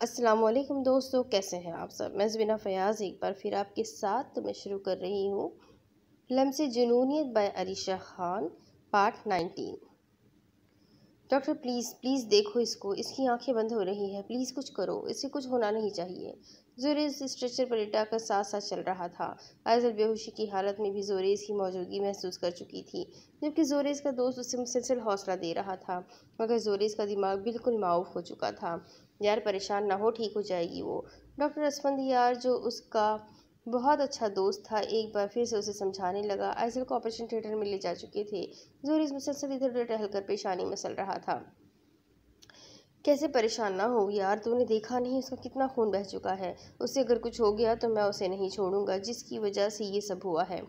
वालेकुम दोस्तों कैसे हैं आप सब मैं जबीना फ़याज़ एक बार फिर आपके साथ मैं शुरू कर रही हूँ लम्स जुनूनीत by Alisha Khan part nineteen doctor please please देखो इसको इसकी आंखें बंद हो रही हैं प्लीज़ कुछ करो इसे कुछ होना नहीं चाहिए जोरेज़ स्ट्रेचर पर लेटा कर साथ साथ चल रहा था आयजल बेहोशी की हालत में भी जोरेज़ की मौजूदगी महसूस कर चुकी थी जबकि जोरेज़ का दोस्त उसे मुसलसल हौसला दे रहा था मगर जोरेज़ का दिमाग बिल्कुल माऊफ हो चुका था यार परेशान ना हो ठीक हो जाएगी वो डॉक्टर रसमंद यार जो उसका बहुत अच्छा दोस्त था एक बार फिर से उसे समझाने लगा आइसल को ऑपरेशन थिएटर में ले जा चुके थे जोरिस मुसलसल इधर उधर टहलकर परेशानी में चल रहा था कैसे परेशान ना हो यार तूने देखा नहीं उसका कितना खून बह चुका है उससे अगर कुछ हो गया तो मैं उसे नहीं छोड़ूंगा जिसकी वजह से ये सब हुआ है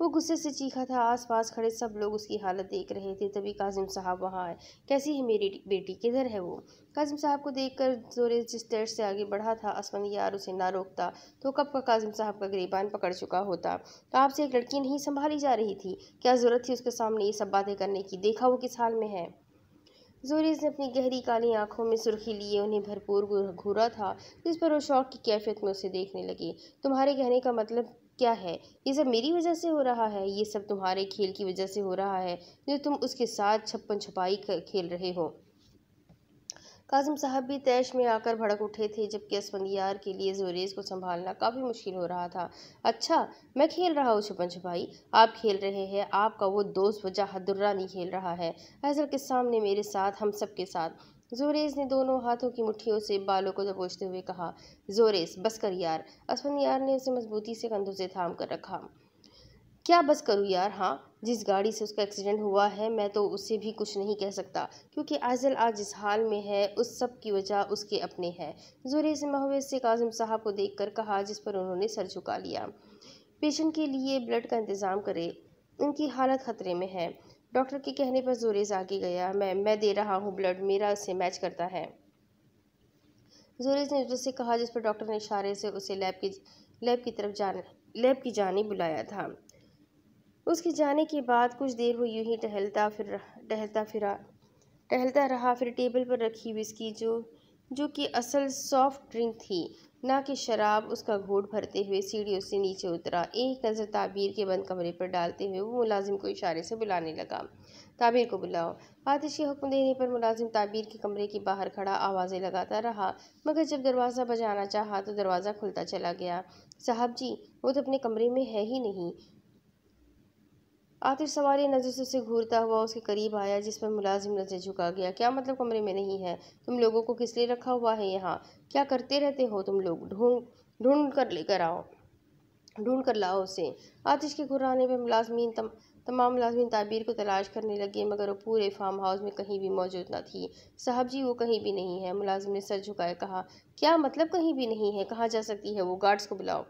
वो गुस्से से चीखा था आसपास खड़े सब लोग उसकी हालत देख रहे थे तभी काजिम साहब वहाँ आए कैसी है मेरी बेटी किधर है वो काजिम साहब को देखकर जोरे जिस तरह से आगे बढ़ा था असमंद यार उसे ना रोकता तो कब का काजिम साहब का गरीबान पकड़ चुका होता तो आपसे एक लड़की नहीं संभाली जा रही थी क्या ज़रूरत थी उसके सामने ये सब बातें करने की देखा वो किस हाल में है जोरेज ने अपनी गहरी काली आंखों में सुर्खी लिए उन्हें भरपूर घूरा था जिस पर वो शौक की कैफियत में उसे देखने लगी तुम्हारे कहने का मतलब क्या है ये सब मेरी वजह से हो रहा है ये सब तुम्हारे खेल की वजह से हो रहा है जो तुम उसके साथ छप्पन छपाई खेल रहे हो काजम साहब भी तैश में आकर भड़क उठे थे जबकि यार के लिए जोरेज को संभालना काफ़ी मुश्किल हो रहा था अच्छा मैं खेल रहा हूँ छुपन छुपाई आप खेल रहे हैं आपका वो दोस्त वजह हदुर्रा नहीं खेल रहा है ऐसा के सामने मेरे साथ हम सब के साथ जोरेज़ ने दोनों हाथों की मुट्ठियों से बालों को दबोचते हुए कहा जोरेज़ बस कर यार असफन यार ने उसे मजबूती से कंधों से थाम कर रखा क्या बस करूँ यार हाँ जिस गाड़ी से उसका एक्सीडेंट हुआ है मैं तो उससे भी कुछ नहीं कह सकता क्योंकि आजल आज जिस हाल में है उस सब की वजह उसके अपने हैं जोरे से महवेज से काजम साहब को देख कर कहा जिस पर उन्होंने सर झुका लिया पेशेंट के लिए ब्लड का इंतज़ाम करे उनकी हालत खतरे में है डॉक्टर के कहने पर जोरेज़ आगे गया मैं मैं दे रहा हूँ ब्लड मेरा उससे मैच करता है जोरेज ने उससे कहा जिस पर डॉक्टर ने इशारे से उसे लैब की लैब की तरफ जाने लैब की जानी बुलाया था उसके जाने के बाद कुछ देर वो यूँ ही टहलता फिर टहलता फिरा टहलता रहा फिर टेबल पर रखी इसकी जो जो कि असल सॉफ्ट ड्रिंक थी ना कि शराब उसका घोट भरते हुए सीढ़ियों से नीचे उतरा एक नज़र ताबीर के बंद कमरे पर डालते हुए वो मुलाजिम को इशारे से बुलाने लगा ताबीर को बुलाओ बादश के हुक्म देने पर मुलाजिम ताबीर के कमरे के बाहर खड़ा आवाज़ें लगाता रहा मगर जब दरवाज़ा बजाना चाहा तो दरवाज़ा खुलता चला गया साहब जी वो तो अपने कमरे में है ही नहीं आतिश सवारी नज़र से उसे घूरता हुआ उसके करीब आया जिस पर मुलाजिम नज़र झुका गया क्या मतलब कमरे में नहीं है तुम लोगों को किस लिए रखा हुआ है यहाँ क्या करते रहते हो तुम लोग ढूंढ ढूंढ कर लेकर आओ ढूंढ कर लाओ उसे आतिश के घुराने पर मुलाजमीन तम, तमाम मुलाजमीन ताबीर को तलाश करने लगे मगर वो पूरे फार्म हाउस में कहीं भी मौजूद ना थी साहब जी वो कहीं भी नहीं है मुलाजिम ने सर झुकाए कहा क्या मतलब कहीं भी नहीं है कहाँ जा सकती है वो गार्ड्स को बुलाओ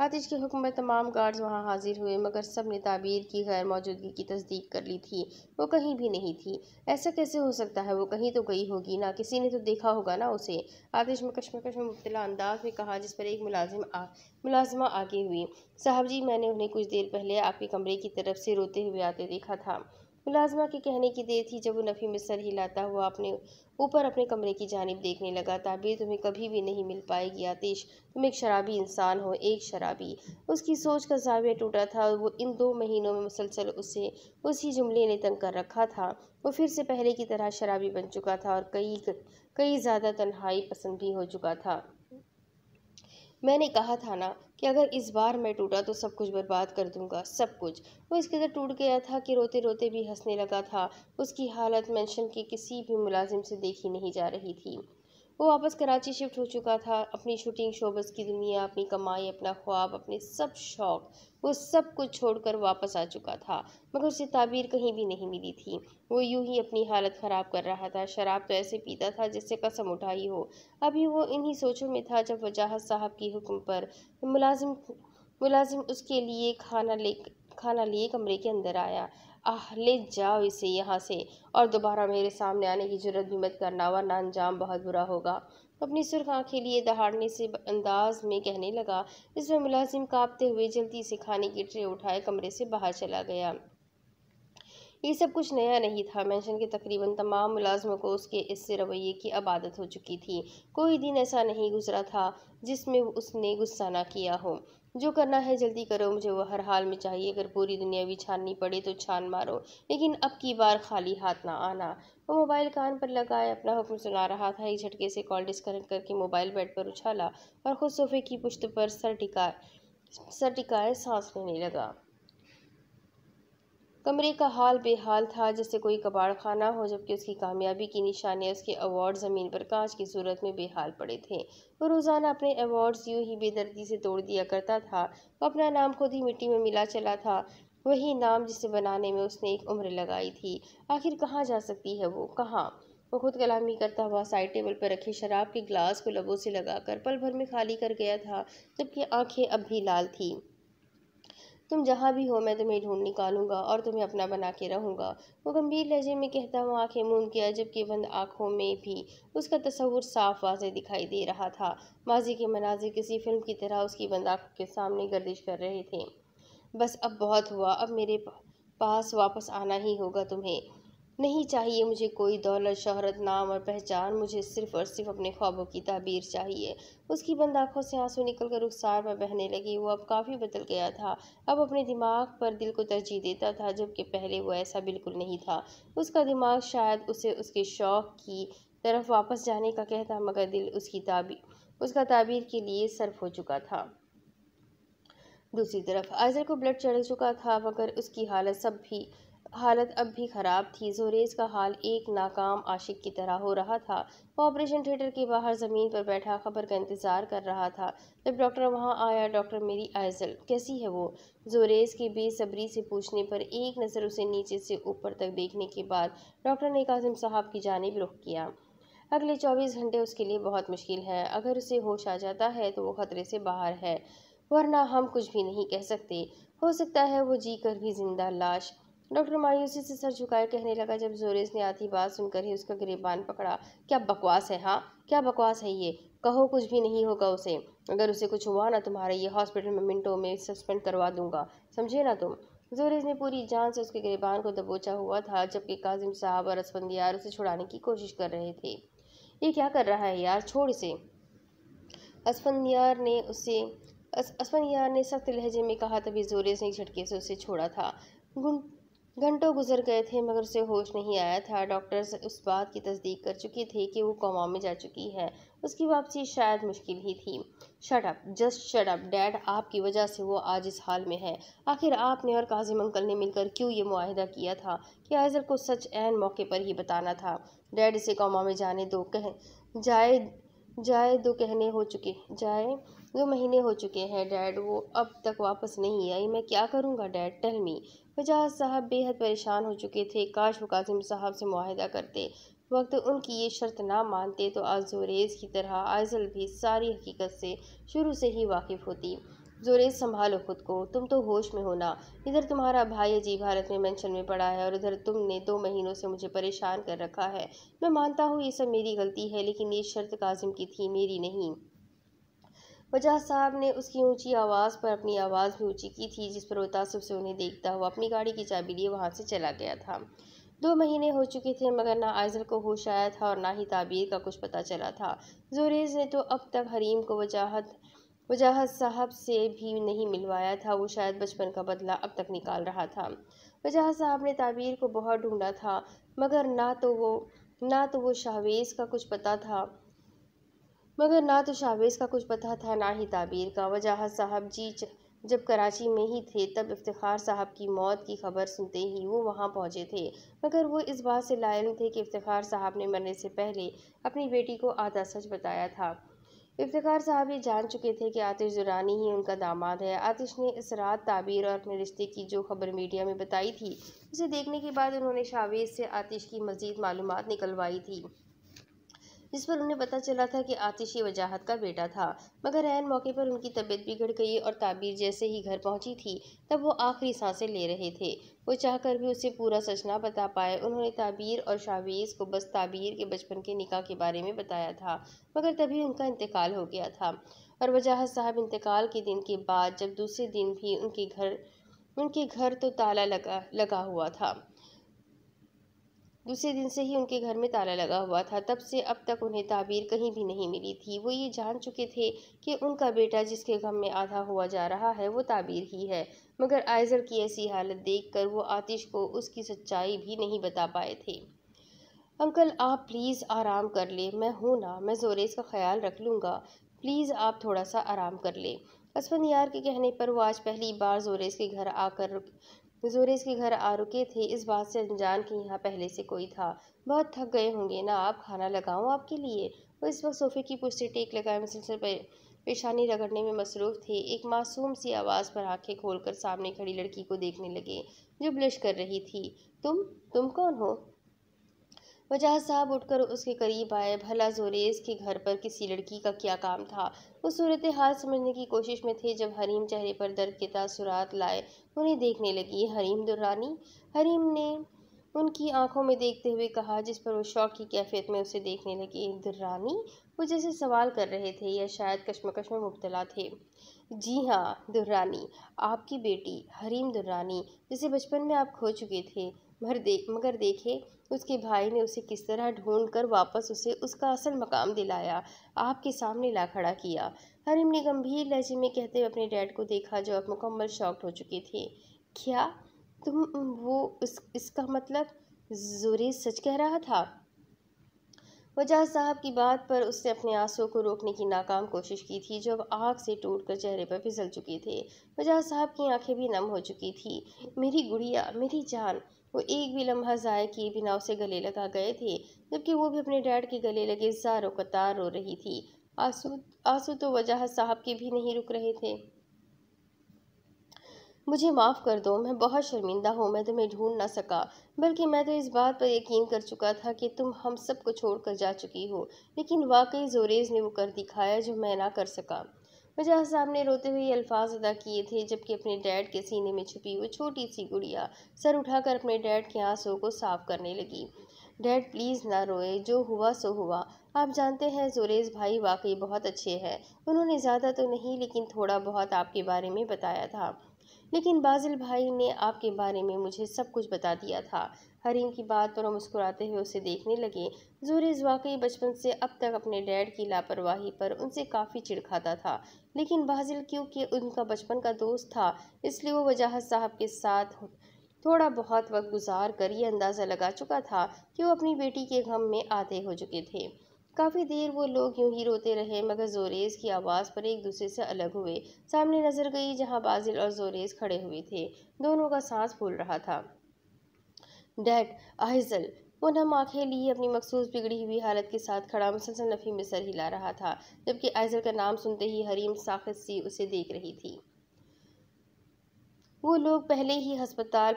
आतिश के हुक्म में तमाम गार्ड्स वहाँ हाजिर हुए मगर सब ने ताबीर की गैर मौजूदगी की तस्दीक कर ली थी वो कहीं भी नहीं थी ऐसा कैसे हो सकता है वो कहीं तो गई होगी ना किसी ने तो देखा होगा ना उसे आतिश में कश्मकश में मुबतला अंदाज में कहा जिस पर एक मुलाजिम आ मुलाजमा आगे हुई साहब जी मैंने उन्हें कुछ देर पहले आपके कमरे की तरफ से रोते हुए आते देखा था मुलाजमा के कहने की देर थी जब वो नफ़ी में सर हिलाता हुआ अपने ऊपर अपने कमरे की जानब देखने लगा ताबीर तुम्हें कभी भी नहीं मिल पाएगी आतिश तुम एक शराबी इंसान हो एक शराबी उसकी सोच का जाविया टूटा था और वो इन दो महीनों में मुसलसल उसे उसी जुमले ने तंग कर रखा था वो फिर से पहले की तरह शराबी बन चुका था और कई कई ज़्यादा तन्हाई पसंद भी हो चुका था मैंने कहा था ना कि अगर इस बार मैं टूटा तो सब कुछ बर्बाद कर दूंगा सब कुछ वो इसके अंदर टूट गया था कि रोते रोते भी हंसने लगा था उसकी हालत मेंशन के किसी भी मुलाजिम से देखी नहीं जा रही थी वो वापस कराची शिफ्ट हो चुका था अपनी शूटिंग शोबस की दुनिया अपनी कमाई अपना ख्वाब अपने सब शौक वो सब कुछ छोड़कर वापस आ चुका था मगर उसे ताबीर कहीं भी नहीं मिली थी वो यूं ही अपनी हालत ख़राब कर रहा था शराब तो ऐसे पीता था जिससे कसम उठाई हो अभी वो इन्हीं सोचों में था जब वजाहत साहब की हुक्म पर मुलाजिम मुलाजिम उसके लिए खाना ले खाना लिए कमरे के अंदर आया आह ले जाओ इसे यहाँ से और दोबारा मेरे सामने आने की जरूरत भी मत करना वरना अंजाम बहुत बुरा होगा अपनी सुर्ख आँखें लिए दहाड़ने से अंदाज में कहने लगा इसमें मुलाजिम कांपते हुए जल्दी से खाने की ट्रे उठाए कमरे से बाहर चला गया ये सब कुछ नया नहीं था मेंशन के तकरीबन तमाम मुलाजमों को उसके इस रवैये की आबादत हो चुकी थी कोई दिन ऐसा नहीं गुजरा था जिसमें उसने गुस्सा ना किया हो जो करना है जल्दी करो मुझे वो हर हाल में चाहिए अगर पूरी दुनिया भी छाननी पड़े तो छान मारो लेकिन अब की बार खाली हाथ ना आना वो मोबाइल कान पर लगाए अपना हुक्म सुना रहा था एक झटके से कॉल डिस्कनेक्ट करके मोबाइल बेड पर उछाला और खुद सोफे की पुश्त पर सर टिकाए सर टिकाए सांस लेने लगा कमरे का हाल बेहाल था जैसे कोई कबाड़ खाना हो जबकि उसकी कामयाबी की निशानियाँ उसके अवार्ड ज़मीन पर कांच की सूरत में बेहाल पड़े थे वो रोज़ाना अपने अवार्ड्स यूं ही बेदर्दी से तोड़ दिया करता था वो अपना नाम खुद ही मिट्टी में मिला चला था वही नाम जिसे बनाने में उसने एक उम्र लगाई थी आखिर कहाँ जा सकती है वो कहाँ वो खुद कलामी करता हुआ साइड टेबल पर रखे शराब के गिलास को लबों से लगाकर पल भर में खाली कर गया था जबकि आँखें अब भी लाल थीं तुम जहाँ भी हो मैं तुम्हें ढूंढ निकालूंगा और तुम्हें अपना बना के रहूँगा वो गंभीर लहजे में कहता हुआ आँखें मूंद के अजब के बंद आँखों में भी उसका तस्वूर साफ वाज दिखाई दे रहा था माजी के मनाजिर किसी फिल्म की तरह उसकी बंद आँखों के सामने गर्दिश कर रहे थे बस अब बहुत हुआ अब मेरे पास वापस आना ही होगा तुम्हें नहीं चाहिए मुझे कोई दौलत शहरत नाम और पहचान मुझे सिर्फ और सिर्फ अपने ख्वाबों की ताबीर चाहिए उसकी बंद आँखों से आंसू निकलकर रुखसार पर बहने लगी वो अब काफ़ी बदल गया था अब अपने दिमाग पर दिल को तरजीह देता था जबकि पहले वो ऐसा बिल्कुल नहीं था उसका दिमाग शायद उसे उसके शौक़ की तरफ वापस जाने का कहता मगर दिल उसकी ताबीर उसका ताबीर के लिए सर्फ हो चुका था दूसरी तरफ आयजर को ब्लड चढ़ चुका था मगर उसकी हालत सब भी हालत अब भी ख़राब थी जोरेज का हाल एक नाकाम आशिक की तरह हो रहा था वो ऑपरेशन थिएटर के बाहर ज़मीन पर बैठा खबर का इंतज़ार कर रहा था जब डॉक्टर वहाँ आया डॉक्टर मेरी आयज़ल कैसी है वो जोरेज की बेसब्री से पूछने पर एक नज़र उसे नीचे से ऊपर तक देखने के बाद डॉक्टर ने कासिम साहब की जानब रुख किया अगले चौबीस घंटे उसके लिए बहुत मुश्किल है अगर उसे होश आ जाता है तो वो ख़तरे से बाहर है वरना हम कुछ भी नहीं कह सकते हो सकता है वो जी कर भी जिंदा लाश डॉक्टर मायूसी से सर झुकाए कहने लगा जब जोरेस ने आती बात सुनकर ही उसका गिरेबान पकड़ा क्या बकवास है हाँ क्या बकवास है ये कहो कुछ भी नहीं होगा उसे अगर उसे कुछ हुआ ना तुम्हारे ये हॉस्पिटल में मिनटों में सस्पेंड करवा दूंगा समझे ना तुम जोरेज ने पूरी जान से उसके गिरबान को दबोचा हुआ था जबकि काजिम साहब और असफंदियार उसे छुड़ाने की कोशिश कर रहे थे ये क्या कर रहा है यार छोड़ इसे असफंदियार ने उसे असफंदियार ने सख्त लहजे में कहा तभी जोरेज ने झटके से उसे छोड़ा था घंटों गुजर गए थे मगर उसे होश नहीं आया था डॉक्टर उस बात की तस्दीक कर चुके थे कि वो कोमा में जा चुकी है उसकी वापसी शायद मुश्किल ही थी shut up just shut up dad आपकी वजह से वो आज इस हाल में है आखिर आपने और काजिम अंकल ने मिलकर क्यों ये माहिदा किया था कि आयजर को सच एन मौके पर ही बताना था डैड इसे कोमा में जाने दो कह जाए जाए दो कहने हो चुके जाए दो महीने हो चुके हैं डैड वो अब तक वापस नहीं आई मैं क्या करूँगा डैड टेल मी फजाज साहब बेहद परेशान हो चुके थे काश वो कासिम साहब से माहिदा करते वक्त उनकी ये शर्त ना मानते तो आज जोरेज़ की तरह आज़ल भी सारी हकीकत से शुरू से ही वाकिफ़ होती जोरेज संभालो खुद को तुम तो होश में हो ना इधर तुम्हारा भाई अजी भारत में मेंशन में पड़ा है और इधर तुमने दो महीनों से मुझे परेशान कर रखा है मैं मानता हूँ ये सब मेरी गलती है लेकिन ये शर्त काजिम की थी मेरी नहीं वजह साहब ने उसकी ऊंची आवाज़ पर अपनी आवाज़ भी ऊंची की थी जिस पर वो तासुब से उन्हें देखता हुआ अपनी गाड़ी की चाबी लिए वहाँ से चला गया था दो महीने हो चुके थे मगर ना आयजल को होश आया था और ना ही ताबीर का कुछ पता चला था जोरेज ने तो अब तक हरीम को वजाहत वजाहत साहब से भी नहीं मिलवाया था वो शायद बचपन का बदला अब तक निकाल रहा था वजाहत साहब ने ताबीर को बहुत ढूंढा था मगर ना तो वो ना तो वो शाहवेज़ का कुछ पता था मगर ना तो शावेज़ का कुछ पता था ना ही ताबीर का वजह साहब जी जब कराची में ही थे तब इफ्तार साहब की मौत की खबर सुनते ही वो वहाँ पहुँचे थे मगर वो इस बात से लायन थे कि इफ्तार साहब ने मरने से पहले अपनी बेटी को आधा सच बताया था इफ्तार साहब ये जान चुके थे कि आतिश दुरानी ही उनका दामाद है आतिश ने इस रात ताबीर और अपने रिश्ते की जो खबर मीडिया में बताई थी उसे देखने के बाद उन्होंने शावेज से आतिश की मज़ीद मालूम निकलवाई थी जिस पर उन्हें पता चला था कि आतिशी वजाहत का बेटा था मगर ऐन मौके पर उनकी तबीयत बिगड़ गई और ताबीर जैसे ही घर पहुंची थी तब वो आखिरी सांसें ले रहे थे वो चाहकर भी उसे पूरा सच ना बता पाए उन्होंने ताबीर और शावेज़ को बस ताबीर के बचपन के निका के बारे में बताया था मगर तभी उनका इंतकाल हो गया था और वजाहत साहब इंतकाल के दिन के बाद जब दूसरे दिन भी उनके घर उनके घर तो ताला लगा लगा हुआ था दूसरे दिन से ही उनके घर में ताला लगा हुआ था तब से अब तक उन्हें ताबीर कहीं भी नहीं मिली थी वो ये जान चुके थे कि उनका बेटा जिसके गम में आधा हुआ जा रहा है वो ताबीर ही है मगर आयजर की ऐसी हालत देखकर वो आतिश को उसकी सच्चाई भी नहीं बता पाए थे अंकल आप प्लीज़ आराम कर ले मैं हूँ ना मैं जोरेज़ का ख्याल रख लूँगा प्लीज़ आप थोड़ा सा आराम कर ले असफन यार के कहने पर वो आज पहली बार जोरेस के घर आकर हुजूर इसके घर आ रुके थे इस बात से अनजान कि यहाँ पहले से कोई था बहुत थक गए होंगे ना आप खाना लगाऊँ आपके लिए वो इस वक्त सोफे की पुष्टि टेक लगाए मुसलसल पेशानी रगड़ने में मसरूफ़ थे एक मासूम सी आवाज़ पर आंखें खोलकर सामने खड़ी लड़की को देखने लगे जो ब्लश कर रही थी तुम तुम कौन हो वजह साहब उठकर उसके करीब आए भला जोरेज़ के घर पर किसी लड़की का क्या काम था उस सूरत हाल समझने की कोशिश में थे जब हरीम चेहरे पर दर्द के तासुरात लाए उन्हें देखने लगी हरीम दुर्रानी हरीम ने उनकी आंखों में देखते हुए कहा जिस पर वो शौक की कैफियत में उसे देखने लगी दुर्रानी वो जैसे सवाल कर रहे थे या शायद कश्मकश में मुबतला थे जी हाँ दुर्रानी आपकी बेटी हरीम दुर्रानी जिसे बचपन में आप खो चुके थे भर दे मगर देखे उसके भाई ने उसे किस तरह ढूंढ कर वापस उसे उसका असल मकाम दिलाया आपके सामने ला खड़ा किया हरिम ने गंभीर लहजे में कहते हुए अपने डैड को देखा जो अब मुकम्मल शॉक्ड हो चुके थे क्या तुम वो उस, इसका मतलब जोरे सच कह रहा था वजह साहब की बात पर उसने अपने आंसुओं को रोकने की नाकाम कोशिश की थी जब आग से टूट कर चेहरे पर फिसल चुके थे वजह साहब की आंखें भी नम हो चुकी थी मेरी गुड़िया मेरी जान वो एक भी लम्हा ज़ाय किए बिना उसे गले लगा गए थे जबकि वो भी अपने डैड के गले लगे जारो कतार रो रही थी आंसू आंसू तो वजह साहब के भी नहीं रुक रहे थे मुझे माफ़ कर दो मैं बहुत शर्मिंदा हूँ मैं तुम्हें ढूंढ ना सका बल्कि मैं तो इस बात पर यकीन कर चुका था कि तुम हम सब को छोड़ कर जा चुकी हो लेकिन वाकई जोरेज ने वो कर दिखाया जो मैं ना कर सका वजह साहब ने रोते हुए अल्फाज अदा किए थे जबकि अपने डैड के सीने में छुपी वो छोटी सी गुड़िया सर उठाकर अपने डैड के आंसू को साफ करने लगी डैड प्लीज़ ना रोए जो हुआ सो हुआ आप जानते हैं जोरेज भाई वाकई बहुत अच्छे हैं उन्होंने ज़्यादा तो नहीं लेकिन थोड़ा बहुत आपके बारे में बताया था लेकिन बाजिल भाई ने आपके बारे में मुझे सब कुछ बता दिया था हरीम की बात पर मुस्कुराते हुए उसे देखने लगे जोरेज़ वाकई बचपन से अब तक अपने डैड की लापरवाही पर उनसे काफ़ी चिड़खाता था लेकिन बाजिल क्योंकि उनका बचपन का दोस्त था इसलिए वो वजाहत साहब के साथ थोड़ा बहुत वक्त गुजार कर ये अंदाज़ा लगा चुका था कि वो अपनी बेटी के गम में आते हो चुके थे काफ़ी देर वो लोग यूं ही रोते रहे मगर जोरेज की आवाज़ पर एक दूसरे से अलग हुए सामने नजर गई जहां बाजिल और जोरेज खड़े हुए थे दोनों का सांस फूल रहा था डैड आहिजल वो नम आंखें लिए अपनी मखसूस बिगड़ी हुई हालत के साथ खड़ा मुसलसल नफ़ी में सर हिला रहा था जबकि आइजल का नाम सुनते ही हरीम साखत सी उसे देख रही थी वो लोग पहले ही हस्पताल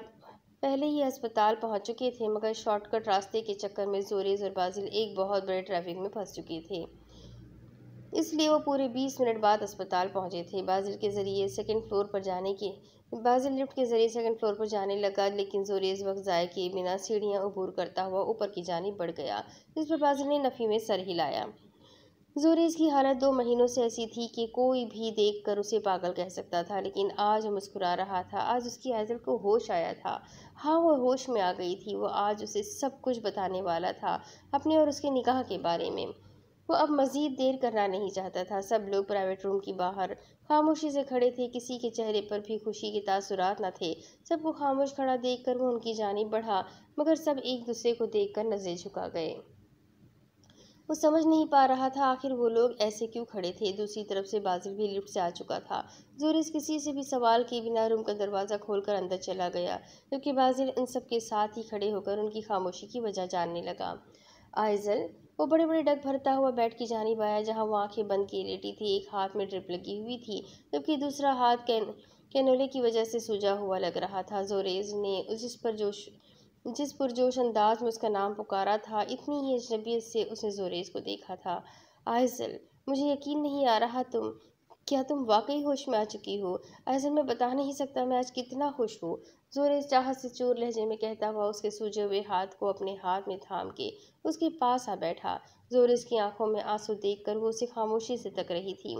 पहले ही अस्पताल पहुंच चुके थे मगर शॉर्टकट रास्ते के चक्कर में जोरेज और बाजिल एक बहुत बड़े ट्रैफिक में फंस चुके थे इसलिए वो पूरे 20 मिनट बाद अस्पताल पहुंचे थे बाजिल के ज़रिए सेकंड फ्लोर पर जाने के बाजी लिफ्ट के ज़रिए सेकंड फ्लोर पर जाने लगा लेकिन जोरेज वक्त जाए किए बिना सीढ़ियाँ उबूर करता हुआ ऊपर की जानी बढ़ गया जिस पर बाजिल ने नफ़ी में सर हिलाया जोरेज की हालत दो महीनों से ऐसी थी कि कोई भी देख कर उसे पागल कह सकता था लेकिन आज मुस्कुरा रहा था आज उसकी आयजल को होश आया था हाँ वो होश में आ गई थी वो आज उसे सब कुछ बताने वाला था अपने और उसके निकाह के बारे में वो अब मज़ीद देर करना नहीं चाहता था सब लोग प्राइवेट रूम के बाहर खामोशी से खड़े थे किसी के चेहरे पर भी खुशी के तासुरात न थे सबको खामोश खड़ा देख कर वो उनकी जानी बढ़ा मगर सब एक दूसरे को देख कर नज़रें झुका गए वो समझ नहीं पा रहा था आखिर वो लोग ऐसे क्यों खड़े थे दूसरी तरफ से बाजिल भी लिफ्ट से आ चुका था जोरिस किसी से भी सवाल किए बिना रूम का दरवाज़ा खोलकर अंदर चला गया क्योंकि बाजिल इन सब के साथ ही खड़े होकर उनकी खामोशी की वजह जानने लगा आयजल वो बड़े बड़े डग भरता हुआ बेड की जानी आया जहाँ वो आंखें बंद की लेटी थी एक हाथ में ड्रिप लगी हुई थी जबकि दूसरा हाथ कैन कैनोले की वजह से सूझा हुआ लग रहा था जोरेज ने जिस पर जोश जिस पुरजोश अंदाज में उसका नाम पुकारा था इतनी ही अजनबियत से उसने जोरेज को देखा था आयजल मुझे यकीन नहीं आ रहा तुम क्या तुम वाकई होश में आ चुकी हो आयजल मैं बता नहीं सकता मैं आज कितना खुश हूँ जोर चाह से चूर लहजे में कहता हुआ उसके सूझे हुए हाथ को अपने हाथ में थाम के उसके पास आ बैठा जोर की आंखों में आंसू देखकर वो उसे खामोशी से तक रही थी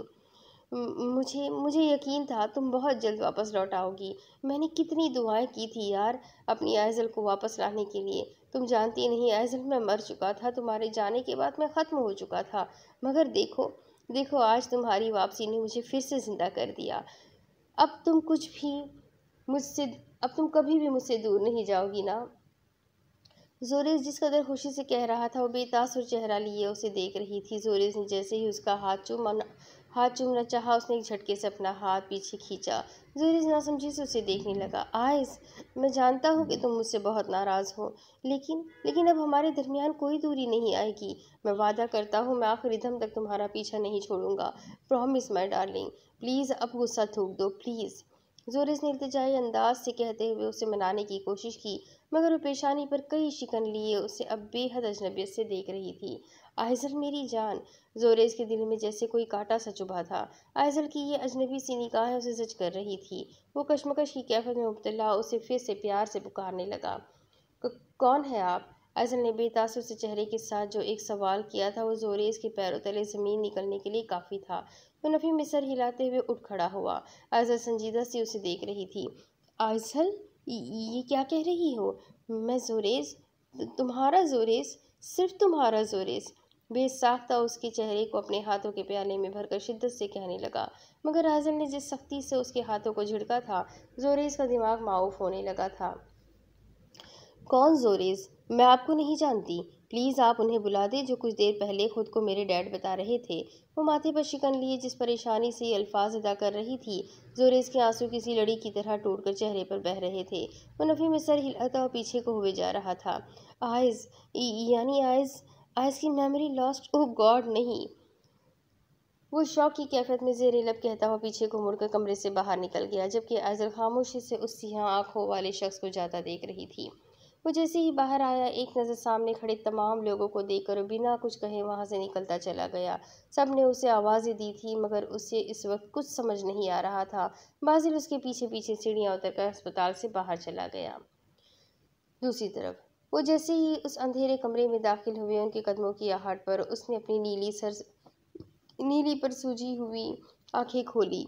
मुझे मुझे यकीन था तुम बहुत जल्द वापस लौट आओगी मैंने कितनी दुआएं की थी यार अपनी आयजल को वापस लाने के लिए तुम जानती नहीं आयजल मैं मर चुका था तुम्हारे जाने के बाद मैं ख़त्म हो चुका था मगर देखो देखो आज तुम्हारी वापसी ने मुझे फिर से ज़िंदा कर दिया अब तुम कुछ भी मुझसे अब तुम कभी भी मुझसे दूर नहीं जाओगी ना जोरेस जिस कदर खुशी से कह रहा था वो बेतासुर चेहरा लिए उसे देख रही थी जोरेस ने जैसे ही उसका हाथ चूमा हाथ चूमना चाहा उसने एक झटके से अपना हाथ पीछे खींचा जोरेस ना समझी से उसे देखने लगा आयस मैं जानता हूँ कि तुम मुझसे बहुत नाराज़ हो लेकिन लेकिन अब हमारे दरमियान कोई दूरी नहीं आएगी मैं वादा करता हूँ मैं आखिरी दम तक तुम्हारा पीछा नहीं छोड़ूंगा प्रॉमिस माई डार्लिंग प्लीज़ अब गुस्सा थूक दो प्लीज़ जोरिस ने इल्तजाई अंदाज से कहते हुए उसे मनाने की कोशिश की मगर वो पेशानी पर कई शिकन लिए उसे अब बेहद अजनबियत से देख रही थी आयजल मेरी जान जोरेज के दिल में जैसे कोई कांटा सा चुभा था आयजल की ये अजनबी सी निकाहें उसे सच कर रही थी वो कशमकश की कैफत में मुबतला उसे फिर से प्यार से पुकारने लगा कौन है आप भी तासुर से चेहरे के साथ जो एक सवाल किया था वो जोरे इसके पैरों तले ज़मीन निकलने के लिए काफ़ी था तो नफ़ी में सर हिलाते हुए उठ खड़ा हुआ अजहर संजीदा सी उसे देख रही थी आजहल ये क्या कह रही हो मैं जोरेज तुम्हारा जोरेज सिर्फ तुम्हारा जोरेज बेसाख्ता उसके चेहरे को अपने हाथों के प्याले में भरकर शिद्दत से कहने लगा मगर आजम ने जिस सख्ती से उसके हाथों को झिड़का था जोरेज का दिमाग माऊफ होने लगा था कौन जोरेज मैं आपको नहीं जानती प्लीज़ आप उन्हें बुला दें जो कुछ देर पहले खुद को मेरे डैड बता रहे थे वो माथे पर शिकन लिए जिस परेशानी से ये अल्फाज अदा कर रही थी जोरेज़ के आंसू किसी लड़ी की तरह टूटकर चेहरे पर बह रहे थे वो नफ़ी में सर हिलाता और पीछे को हुए जा रहा था आयज़ यानी आयज़ आयज की मेमोरी लॉस्ट ओ गॉड नहीं वो शौक की कैफियत में जेर लब कहता हुआ पीछे को मुड़कर कमरे से बाहर निकल गया जबकि आयजल खामोशी से उस सिया आँखों वाले शख्स को जाता देख रही थी वो जैसे ही बाहर आया एक नज़र सामने खड़े तमाम लोगों को कर बिना कुछ कहे वहाँ से निकलता चला गया सब ने उसे आवाज़ें दी थी मगर उसे इस वक्त कुछ समझ नहीं आ रहा था बाजिल उसके पीछे पीछे सीढ़ियाँ उतरकर अस्पताल से बाहर चला गया दूसरी तरफ वो जैसे ही उस अंधेरे कमरे में दाखिल हुए उनके कदमों की आहट पर उसने अपनी नीली सर नीली पर सूझी हुई आँखें खोली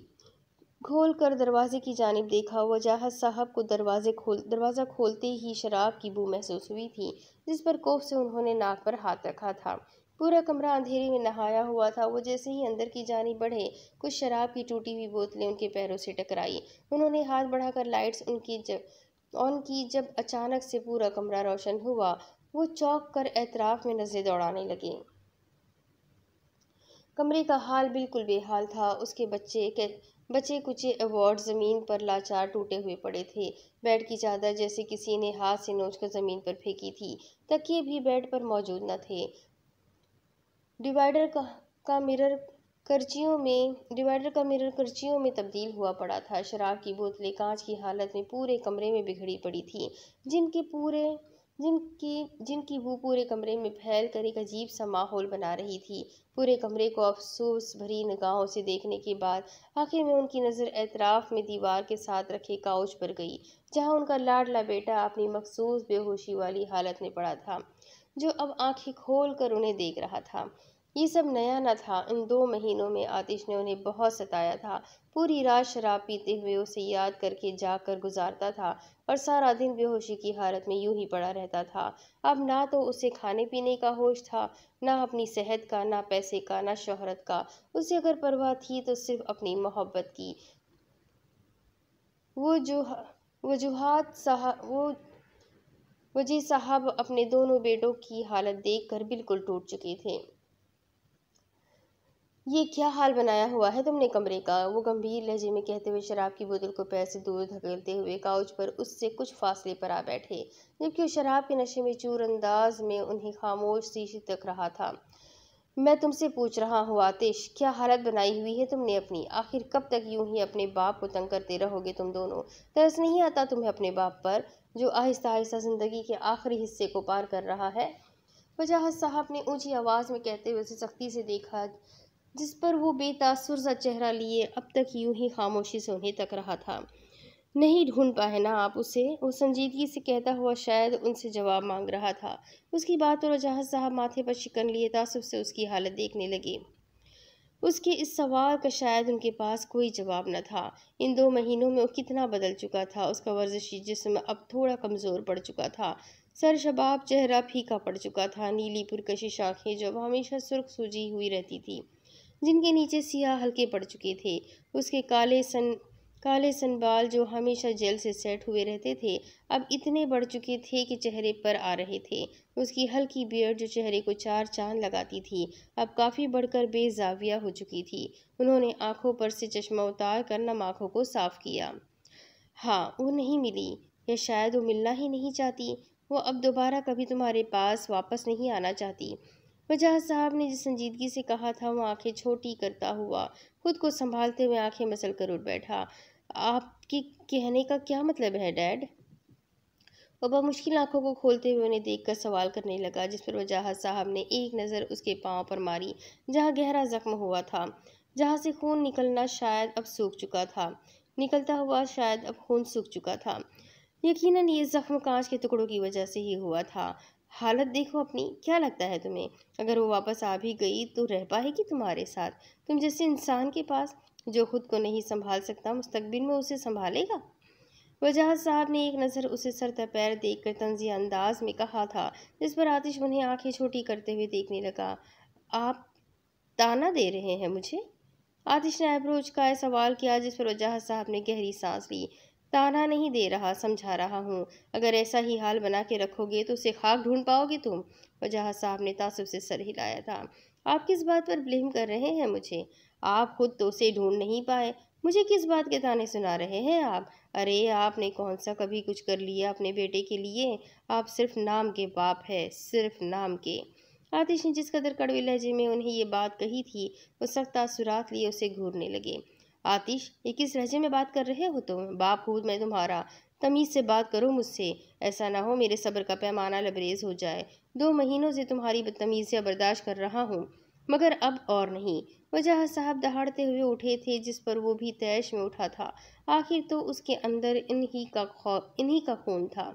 खोल कर दरवाजे की जानब देखा वजाहत साहब को दरवाजे खोल दरवाज़ा खोलते ही शराब की बू महसूस हुई थी जिस पर कोफ से उन्होंने नाक पर हाथ रखा था पूरा कमरा अंधेरे में नहाया हुआ था वो जैसे ही अंदर की जानी बढ़े कुछ शराब की टूटी हुई बोतलें उनके पैरों से टकराई उन्होंने हाथ बढ़ाकर लाइट्स उनकी जब ऑन की जब अचानक से पूरा कमरा रोशन हुआ वो चौंक कर एतराफ़ में नज़रें दौड़ाने लगे कमरे का हाल बिल्कुल बेहाल था उसके बच्चे के बचे कुचे अवार्ड ज़मीन पर लाचार टूटे हुए पड़े थे बेड की चादर जैसे किसी ने हाथ से नोच कर ज़मीन पर फेंकी थी तकिए भी बेड पर मौजूद न थे डिवाइडर का, का मिरर करचियों में डिवाइडर का मिरर करचियों में तब्दील हुआ पड़ा था शराब की बोतलें कांच की हालत में पूरे कमरे में बिखरी पड़ी थी जिनके पूरे जिनकी जिनकी वो पूरे कमरे में फैल कर एक अजीब सा माहौल बना रही थी पूरे कमरे को अफसोस भरी निगाहों से देखने के बाद आखिर में उनकी नज़र एतराफ़ में दीवार के साथ रखे काउच पर गई जहां उनका लाडला बेटा अपनी मखसूस बेहोशी वाली हालत में पड़ा था जो अब आंखें खोल कर उन्हें देख रहा था ये सब नया न था इन दो महीनों में आतिश ने उन्हें बहुत सताया था पूरी रात शराब पीते हुए उसे याद करके जाकर कर गुजारता था और सारा दिन बेहोशी की हालत में यूं ही पड़ा रहता था अब ना तो उसे खाने पीने का होश था ना अपनी सेहत का ना पैसे का ना शोहरत का उसे अगर परवाह थी तो सिर्फ अपनी मोहब्बत की वो जो वजूहत वो वजी साहब अपने दोनों बेटों की हालत देखकर बिल्कुल टूट चुके थे ये क्या हाल बनाया हुआ है तुमने कमरे का वो गंभीर लहजे में कहते हुए शराब की बोतल को पैर से दूर धकेलते हुए काउच पर उससे कुछ फासले पर आ बैठे जबकि वो शराब के नशे में चूर अंदाज में उन्हें खामोश शीशे तक रहा था मैं तुमसे पूछ रहा हूँ आतिश क्या हालत बनाई हुई है तुमने अपनी आखिर कब तक यूं ही अपने बाप को तंग करते रहोगे तुम दोनों तरस नहीं आता तुम्हें अपने बाप पर जो आहिस्ता आहिस्ता ज़िंदगी के आखिरी हिस्से को पार कर रहा है वजाहत साहब ने ऊंची आवाज़ में कहते हुए उसे सख्ती से देखा जिस पर वो बेतासुर सा चेहरा लिए अब तक यूं ही खामोशी से उन्हें तक रहा था नहीं ढूंढ पाए ना आप उसे वो संजीदगी से कहता हुआ शायद उनसे जवाब मांग रहा था उसकी बात और जहाज़ साहब माथे पर शिकन लिए तासुब से उसकी हालत देखने लगे उसके इस सवाल का शायद उनके पास कोई जवाब न था इन दो महीनों में वो कितना बदल चुका था उसका वर्जशी जिसम अब थोड़ा कमज़ोर पड़ चुका था सर शबाब चेहरा फीका पड़ चुका था नीली पुरकशी शाखें जो हमेशा सुर्ख सूजी हुई रहती थी जिनके नीचे सियाह हल्के पड़ चुके थे उसके काले सन काले सनबाल जो हमेशा जेल से सेट हुए रहते थे अब इतने बढ़ चुके थे कि चेहरे पर आ रहे थे उसकी हल्की बियर्ड जो चेहरे को चार चांद लगाती थी अब काफ़ी बढ़कर बेजाविया हो चुकी थी उन्होंने आंखों पर से चश्मा उतार कर नम आँखों को साफ किया हाँ वो नहीं मिली या शायद वो मिलना ही नहीं चाहती वो अब दोबारा कभी तुम्हारे पास वापस नहीं आना चाहती वजह साहब ने जिस संजीदगी से कहा था वो आंखें छोटी करता हुआ खुद को संभालते हुए आंखें मसल कर उठ बैठा आपके कहने का क्या मतलब है डैड बाबा मुश्किल आंखों को खोलते हुए उन्हें देखकर सवाल करने लगा जिस पर वजाह साहब ने एक नज़र उसके पांव पर मारी जहाँ गहरा जख्म हुआ था जहां से खून निकलना शायद अब सूख चुका था निकलता हुआ शायद अब खून सूख चुका था यकीनन ये जख्म कांच के टुकड़ों की वजह से ही हुआ था हालत देखो अपनी क्या लगता है तुम्हें अगर वो वापस आ भी गई तो रह पाएगी तुम्हारे साथ तुम जैसे इंसान के पास जो खुद को नहीं संभाल सकता मुस्तबिल में उसे संभालेगा वजह साहब ने एक नज़र उसे सर तपैर देख कर तंजी अंदाज में कहा था जिस पर आतिश उन्हें आंखें छोटी करते हुए देखने लगा आप ताना दे रहे हैं मुझे आतिश ने अप्रोच का सवाल किया जिस पर वजह साहब ने गहरी सांस ली ताना नहीं दे रहा समझा रहा हूँ अगर ऐसा ही हाल बना के रखोगे तो उसे खाक ढूंढ पाओगे तुम वजह साहब ने तासुब से सर हिलाया था आप किस बात पर ब्लेम कर रहे हैं मुझे आप खुद तो उसे ढूंढ नहीं पाए मुझे किस बात के ताने सुना रहे हैं आप अरे आपने कौन सा कभी कुछ कर लिया अपने बेटे के लिए आप सिर्फ नाम के बाप है सिर्फ नाम के आतिश ने जिस कदर कड़वे लहजे में उन्हें ये बात कही थी वो सख्त तासुरात लिए उसे घूरने लगे आतिश ये किस लहजे में बात कर रहे हो तुम बाप हूँ मैं तुम्हारा तमीज़ से बात करो मुझसे ऐसा ना हो मेरे सब्र का पैमाना लबरेज हो जाए दो महीनों से तुम्हारी से बर्दाश्त कर रहा हूँ मगर अब और नहीं वजह साहब दहाड़ते हुए उठे थे जिस पर वो भी तैश में उठा था आखिर तो उसके अंदर इन्हीं का खौ इन्हीं का खून था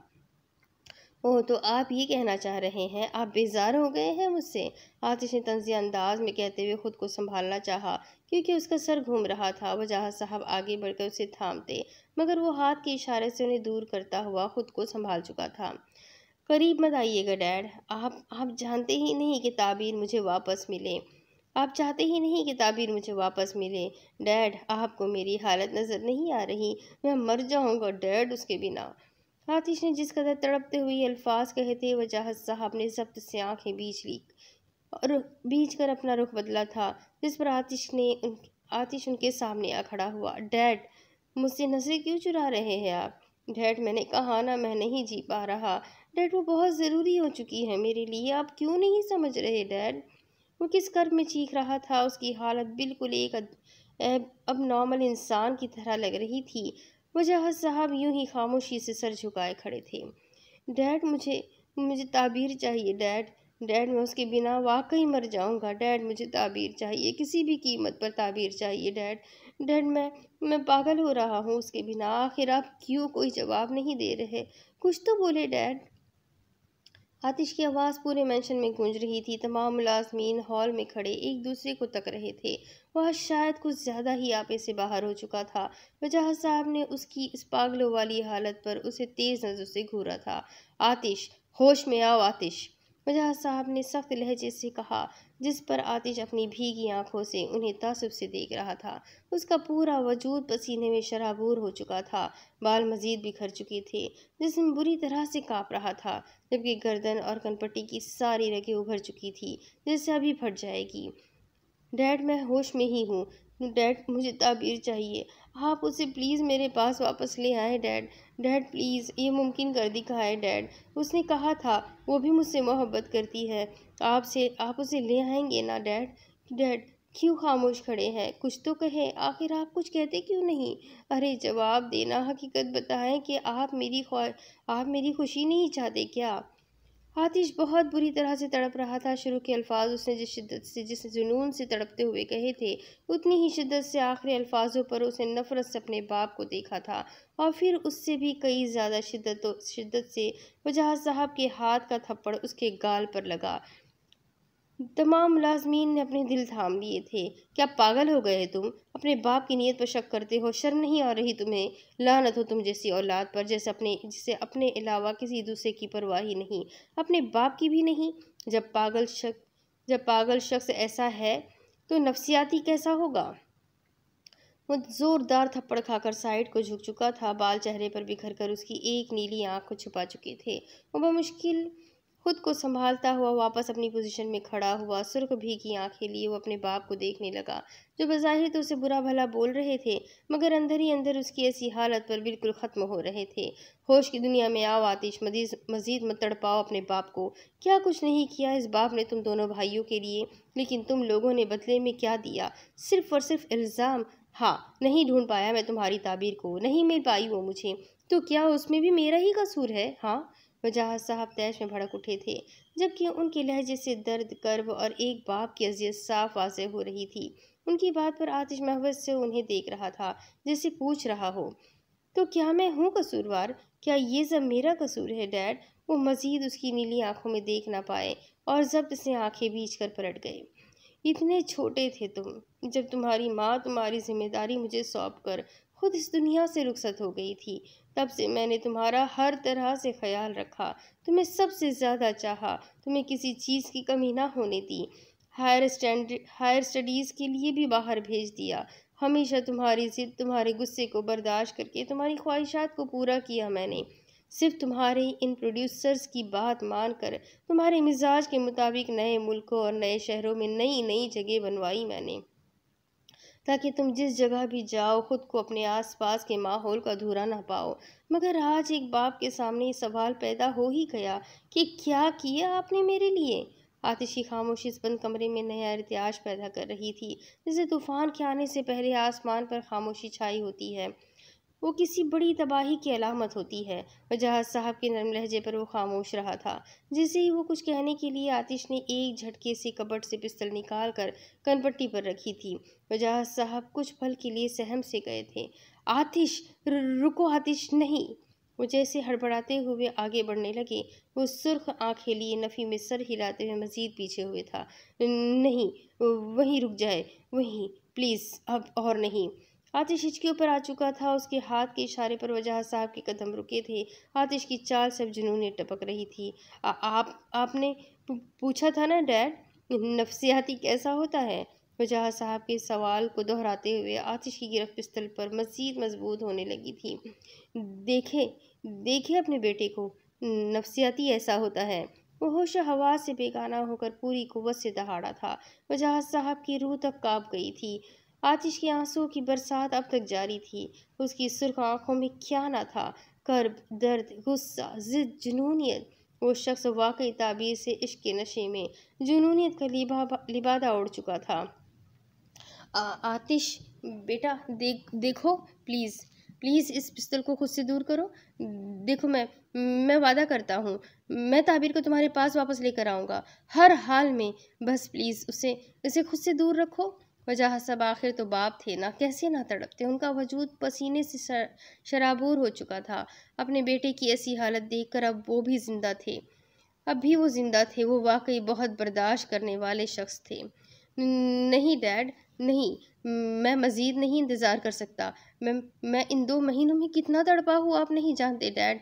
ओह तो आप ये कहना चाह रहे हैं आप बेजार हो गए हैं मुझसे आतिश ने तंजी अंदाज में कहते हुए ख़ुद को संभालना चाहा क्योंकि उसका सर घूम रहा था वजह साहब आगे बढ़कर उसे थामते मगर वो हाथ के इशारे से उन्हें दूर करता हुआ ख़ुद को संभाल चुका था करीब मत आइएगा डैड आप आप जानते ही नहीं कि ताबीर मुझे वापस मिले आप चाहते ही नहीं कि ताबीर मुझे वापस मिले डैड आपको मेरी हालत नज़र नहीं आ रही मैं मर जाऊँगा डैड उसके बिना आतिश ने जिस कदर तड़पते हुए अल्फाज कहे थे वजाहत साहब ने जब्त से आंखें बीच ली और बीच कर अपना रुख बदला था जिस पर आतिश ने आतिश उनके सामने आ खड़ा हुआ डैड मुझसे नजरें क्यों चुरा रहे हैं आप डैड मैंने कहा ना मैं नहीं जी पा रहा डैड वो बहुत ज़रूरी हो चुकी है मेरे लिए आप क्यों नहीं समझ रहे डैड वो किस कर्म में चीख रहा था उसकी हालत बिल्कुल एक अब नॉर्मल इंसान की तरह लग रही थी वजह साहब यूं ही खामोशी से सर झुकाए खड़े थे डैड मुझे मुझे ताबीर चाहिए डैड डैड मैं उसके बिना वाकई मर जाऊंगा डैड मुझे ताबीर चाहिए किसी भी कीमत पर ताबीर चाहिए डैड डैड मैं मैं पागल हो रहा हूँ उसके बिना आखिर आप क्यों कोई जवाब नहीं दे रहे कुछ तो बोले डैड आतिश की आवाज़ पूरे मेंशन में गूंज रही थी तमाम मुलाजमीन हॉल में खड़े एक दूसरे को तक रहे थे वह शायद कुछ ज़्यादा ही आपे से बाहर हो चुका था वजह साहब ने उसकी इस पागलों वाली हालत पर उसे तेज़ नज़र से घूरा था आतिश होश में आओ आतिश वजह साहब ने सख्त लहजे से कहा जिस पर आतिश अपनी भीगी आंखों से उन्हें तासुब से देख रहा था उसका पूरा वजूद पसीने में शराबूर हो चुका था बाल मजीद बिखर चुके थे जिसम बुरी तरह से काँप रहा था जबकि गर्दन और कनपट्टी की सारी रगें उभर चुकी थी जिससे अभी फट जाएगी डैड मैं होश में ही हूँ डैड मुझे ताबीर चाहिए आप उसे प्लीज़ मेरे पास वापस ले आए डैड डैड प्लीज़ ये मुमकिन कर है डैड उसने कहा था वो भी मुझसे मोहब्बत करती है आपसे आप उसे ले आएंगे ना डैड डैड क्यों खामोश खड़े हैं कुछ तो कहें आखिर आप कुछ कहते क्यों नहीं अरे जवाब देना हकीकत बताएं कि आप मेरी ख्वा आप मेरी खुशी नहीं चाहते क्या आतिश बहुत बुरी तरह से तड़प रहा था शुरू के अल्फाज उसने जिस शिद्दत से जिस जुनून से तड़पते हुए कहे थे उतनी ही शिद्दत से आखिरी अल्फाजों पर उसने नफरत से अपने बाप को देखा था और फिर उससे भी कई ज़्यादा शिद्दत शिद्दत से वजह साहब के हाथ का थप्पड़ उसके गाल पर लगा तमाम मुलाजमीन ने अपने दिल थाम लिए थे क्या पागल हो गए तुम अपने बाप की नीयत पर शक करते हो शर्म नहीं आ रही तुम्हें लानत हो तुम जैसी औलाद पर जैसे अपने जिसे अपने अलावा किसी दूसरे की परवाह ही नहीं अपने बाप की भी नहीं जब पागल शक जब पागल शख्स ऐसा है तो नफसियाती कैसा होगा वो ज़ोरदार थप्पड़ खाकर साइड को झुक चुका था बाल चेहरे पर बिखर कर उसकी एक नीली आँख को छुपा चुके थे वो मुश्किल खुद को संभालता हुआ वापस अपनी पोजीशन में खड़ा हुआ सुर्ख भी की आंखें लिए वो अपने बाप को देखने लगा जो बज़ाहिर तो उसे बुरा भला बोल रहे थे मगर अंदर ही अंदर उसकी ऐसी हालत पर बिल्कुल ख़त्म हो रहे थे होश की दुनिया में आओ आतिश मजीद मजीद मत तड़पाओ अपने बाप को क्या कुछ नहीं किया इस बाप ने तुम दोनों भाइयों के लिए लेकिन तुम लोगों ने बदले में क्या दिया सिर्फ़ और सिर्फ इल्ज़ाम हाँ नहीं ढूंढ पाया मैं तुम्हारी ताबीर को नहीं मिल पाई वो मुझे तो क्या उसमें भी मेरा ही कसूर है हाँ वजाह साहब तैश में भड़क उठे थे जबकि उनके लहजे से दर्द गर्व और एक बाप की अजियत साफ वाजह हो रही थी उनकी बात पर आतिश महवत से उन्हें देख रहा था जैसे पूछ रहा हो तो क्या मैं हूँ कसूरवार क्या ये सब मेरा कसूर है डैड वो मजीद उसकी नीली आंखों में देख ना पाए और जब्त से आंखें बीच कर पलट गए इतने छोटे थे तुम जब तुम्हारी माँ तुम्हारी जिम्मेदारी मुझे सौंप कर खुद इस दुनिया से रुखसत हो गई थी तब से मैंने तुम्हारा हर तरह से ख्याल रखा तुम्हें सबसे ज़्यादा चाहा तुम्हें किसी चीज़ की कमी ना होने दी हायर स्टैंड हायर स्टडीज़ के लिए भी बाहर भेज दिया हमेशा तुम्हारी ज़िद तुम्हारे गुस्से को बर्दाश्त करके तुम्हारी ख्वाहिशात को पूरा किया मैंने सिर्फ तुम्हारे इन प्रोड्यूसर्स की बात मानकर तुम्हारे मिजाज के मुताबिक नए मुल्कों और नए शहरों में नई नई जगह बनवाई मैंने ताकि तुम जिस जगह भी जाओ खुद को अपने आसपास के माहौल का अधूरा ना पाओ मगर आज एक बाप के सामने ये सवाल पैदा हो ही गया कि क्या किया आपने मेरे लिए आतिशी खामोशी इस बंद कमरे में नया इर्त्याश पैदा कर रही थी जैसे तूफान के आने से पहले आसमान पर खामोशी छाई होती है वो किसी बड़ी तबाही की अलामत होती है वजाहत साहब के नरम लहजे पर वो खामोश रहा था जैसे ही वो कुछ कहने के लिए आतिश ने एक झटके से कपट से पिस्तल निकाल कर कनपट्टी पर रखी थी वजाहत साहब कुछ पल के लिए सहम से गए थे आतिश रुको आतिश नहीं वो जैसे हड़बड़ाते हुए आगे बढ़ने लगे वो सुर्ख आँखें लिए नफ़ी में सर हिलाते हुए मज़ीद पीछे हुए था नहीं वहीं रुक जाए वहीं प्लीज़ अब और नहीं आतिश हिचके ऊपर आ चुका था उसके हाथ के इशारे पर वजह साहब के कदम रुके थे आतिश की चाल सब जुनूने टपक रही थी आ, आप आपने पूछा था ना डैड नफसियाती कैसा होता है वजह साहब के सवाल को दोहराते हुए आतिश की गिरफ्त स्थल पर मज़ीद मजबूत होने लगी थी देखे देखे अपने बेटे को नफसियाती ऐसा होता है वो होश हवा से बेगाना होकर पूरी कुवत से दहाड़ा था वजह साहब की रूह तक काँप गई थी आतिश के आंसू की बरसात अब तक जारी थी उसकी सुर्ख आंखों में क्या ना था कर्ब दर्द गुस्सा जिद जुनूनीत वो शख्स वाकई ताबीर से इश्क के नशे में जुनूनीत का लिबा लिबादा उड़ चुका था आ, आतिश बेटा देख देखो प्लीज़ प्लीज़ इस पिस्तल को खुद से दूर करो देखो मैं मैं वादा करता हूँ मैं ताबीर को तुम्हारे पास वापस लेकर आऊँगा हर हाल में बस प्लीज़ उसे उसे खुद से दूर रखो वजह सब आखिर तो बाप थे ना कैसे ना तड़पते उनका वजूद पसीने से शराबोर हो चुका था अपने बेटे की ऐसी हालत देखकर अब वो भी ज़िंदा थे अब भी वो ज़िंदा थे वो वाकई बहुत बर्दाश्त करने वाले शख्स थे नहीं डैड नहीं मैं मज़ीद नहीं इंतज़ार कर सकता मैं मैं इन दो महीनों में कितना तड़पा हूँ आप नहीं जानते डैड